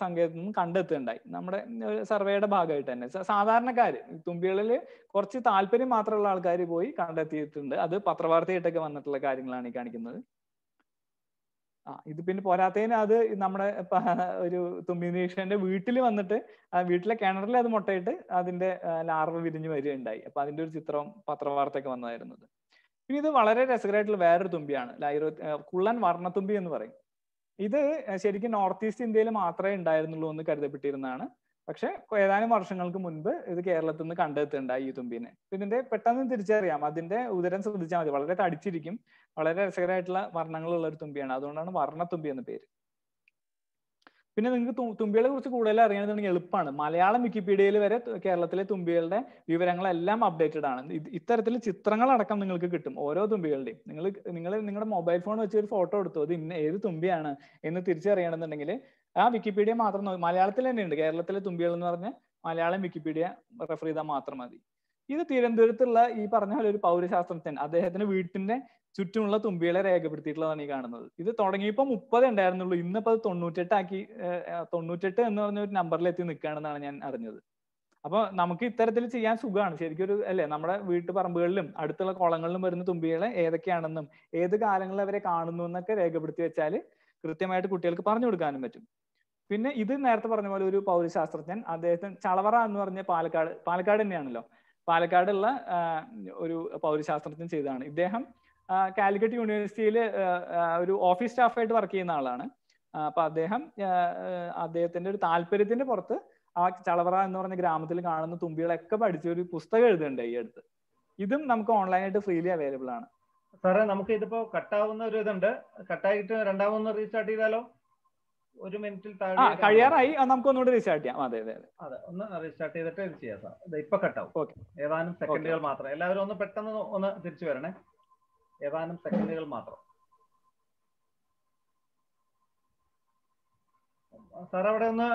സങ്കേതത്തിൽ നിന്നും കണ്ടെത്തുകയുണ്ടായി നമ്മുടെ സർവേയുടെ ഭാഗമായിട്ട് തന്നെ സാധാരണക്കാർ തുമ്പികളിൽ കുറച്ച് താല്പര്യം മാത്രമുള്ള ആൾക്കാർ പോയി കണ്ടെത്തിയിട്ടുണ്ട് അത് പത്രവാർത്തയായിട്ടൊക്കെ വന്നിട്ടുള്ള കാര്യങ്ങളാണ് ഈ കാണിക്കുന്നത് ആ ഇത് പിന്നെ പോരാത്തതിന് അത് നമ്മുടെ ഒരു തുമ്പിനീക്ഷന്റെ വീട്ടിൽ വന്നിട്ട് വീട്ടിലെ കിണറിൽ അത് മുട്ടയിട്ട് അതിന്റെ ലാർവ വിരിഞ്ഞു വരികയുണ്ടായി അപ്പൊ അതിന്റെ ഒരു ചിത്രം പത്രവാർത്തയൊക്കെ വന്നതായിരുന്നത് ഇനി ഇത് വളരെ രസകരമായിട്ടുള്ള വേറൊരു തുമ്പിയാണ് ലൈറോ കുള്ളൻ വർണ്ണത്തുമ്പി എന്ന് പറയും ഇത് ശരിക്കും നോർത്ത് ഈസ്റ്റ് ഇന്ത്യയിൽ മാത്രമേ ഉണ്ടായിരുന്നുള്ളൂ എന്ന് കരുതപ്പെട്ടിരുന്നതാണ് പക്ഷെ ഏതാനും വർഷങ്ങൾക്ക് മുൻപ് ഇത് കേരളത്തിൽ നിന്ന് കണ്ടെത്തുണ്ടായി ഈ തുമ്പിനെ ഇതിന്റെ പെട്ടെന്ന് തിരിച്ചറിയാം അതിന്റെ ഉദരം ശ്രദ്ധിച്ചാൽ മതി വളരെ തടിച്ചിരിക്കും വളരെ രസകരമായിട്ടുള്ള വർണ്ണങ്ങളുള്ള ഒരു തുമ്പിയാണ് അതുകൊണ്ടാണ് വർണ്ണത്തുമ്പി എന്ന പേര് പിന്നെ നിങ്ങൾക്ക് തുമ്പികളെ കുറിച്ച് കൂടുതൽ അറിയണമെന്നുണ്ടെങ്കിൽ എളുപ്പമാണ് മലയാളം വിക്കിപീഡിയയിൽ വരെ കേരളത്തിലെ തുമ്പികളുടെ വിവരങ്ങളെല്ലാം അപ്ഡേറ്റഡ് ആണ് ഇത്തരത്തിൽ ചിത്രങ്ങളടക്കം നിങ്ങൾക്ക് കിട്ടും ഓരോ തുമ്പികളുടെയും നിങ്ങൾ നിങ്ങൾ നിങ്ങളുടെ മൊബൈൽ ഫോൺ വെച്ച് ഒരു ഫോട്ടോ എടുത്തു അത് ഇന്ന ഏത് തുമ്പിയാണ് എന്ന് തിരിച്ചറിയണമെന്നുണ്ടെങ്കിൽ ആ വിക്കിപീഡിയ മാത്രം മലയാളത്തിൽ തന്നെ ഉണ്ട് കേരളത്തിലെ തുമ്പികൾ എന്ന് പറഞ്ഞാൽ മലയാളം വിക്കിപീഡിയ റെഫർ ചെയ്താൽ മാത്രം മതി ഇത് തിരുവനന്തപുരത്തുള്ള ഈ പറഞ്ഞ പോലെ ഒരു പൗരശാസ്ത്രജ്ഞൻ അദ്ദേഹത്തിന്റെ വീട്ടിന്റെ ചുറ്റുമുള്ള തുമ്പികളെ രേഖപ്പെടുത്തിയിട്ടുള്ളതാണ് ഈ കാണുന്നത് ഇത് തുടങ്ങിയപ്പോൾ മുപ്പത് ഉണ്ടായിരുന്നുള്ളൂ ഇന്നിപ്പോൾ അത് തൊണ്ണൂറ്റെട്ടാക്കി തൊണ്ണൂറ്റെട്ട് എന്ന് പറഞ്ഞ ഒരു നമ്പറിൽ എത്തി നിൽക്കുകയാണെന്നാണ് ഞാൻ അറിഞ്ഞത് അപ്പോൾ നമുക്ക് ഇത്തരത്തിൽ ചെയ്യാൻ സുഖമാണ് ശരിക്കും ഒരു അല്ലേ നമ്മുടെ വീട്ടു പറമ്പുകളിലും അടുത്തുള്ള കുളങ്ങളിലും വരുന്ന തുമ്പികളെ ഏതൊക്കെയാണെന്നും ഏത് കാലങ്ങളിൽ അവരെ കാണുന്നു എന്നൊക്കെ രേഖപ്പെടുത്തി വെച്ചാൽ കൃത്യമായിട്ട് കുട്ടികൾക്ക് പറഞ്ഞു കൊടുക്കാനും പറ്റും പിന്നെ ഇത് നേരത്തെ പറഞ്ഞ പോലെ ഒരു പൗരശാസ്ത്രജ്ഞൻ അദ്ദേഹത്തിന് ചളവറ എന്ന് പറഞ്ഞ പാലക്കാട് പാലക്കാട് തന്നെയാണല്ലോ പാലക്കാടുള്ള ഒരു പൗരശാസ്ത്രജ്ഞൻ ചെയ്തതാണ് ഇദ്ദേഹം കാലിക്കറ്റ് യൂണിവേഴ്സിറ്റിയിൽ ഒരു ഓഫീസ് സ്റ്റാഫായിട്ട് വർക്ക് ചെയ്യുന്ന ആളാണ് അപ്പൊ അദ്ദേഹം അദ്ദേഹത്തിന്റെ ഒരു താല്പര്യത്തിന്റെ പുറത്ത് ആ ചളവറ എന്ന് പറഞ്ഞ ഗ്രാമത്തിൽ കാണുന്ന തുമ്പികളൊക്കെ പഠിച്ച ഒരു പുസ്തകം എഴുതുന്നുണ്ട് ഈ അടുത്ത് ഇതും നമുക്ക് ഓൺലൈനായിട്ട് ഫ്രീലി അവൈലബിൾ ആണ് സാറേ നമുക്ക് ഇതിപ്പോ കട്ടാവുന്ന ഒരു ഇതുണ്ട് കട്ടായിട്ട് രണ്ടാമൊന്ന് റീസ്റ്റാർട്ട് ചെയ്താലോ ഒരു മിനിറ്റിൽ താഴെ കഴിയാറായി നമുക്കൊന്നുകൂടി റീസ്റ്റാർട്ട് ചെയ്യാം അതെ അതെ അതെ ഒന്ന് റീസ്റ്റാർട്ട് ചെയ്തിട്ട് ഇത് ചെയ്യാം സാർ ഇപ്പൊ കട്ടാവും ഏതാനും സെക്കൻഡുകൾ മാത്രം എല്ലാവരും ഒന്ന് പെട്ടെന്ന് ഒന്ന് തിരിച്ചു വരണേ ഏതാനും സെക്കൻഡുകൾ മാത്രം സാർ അവിടെ ഒന്ന്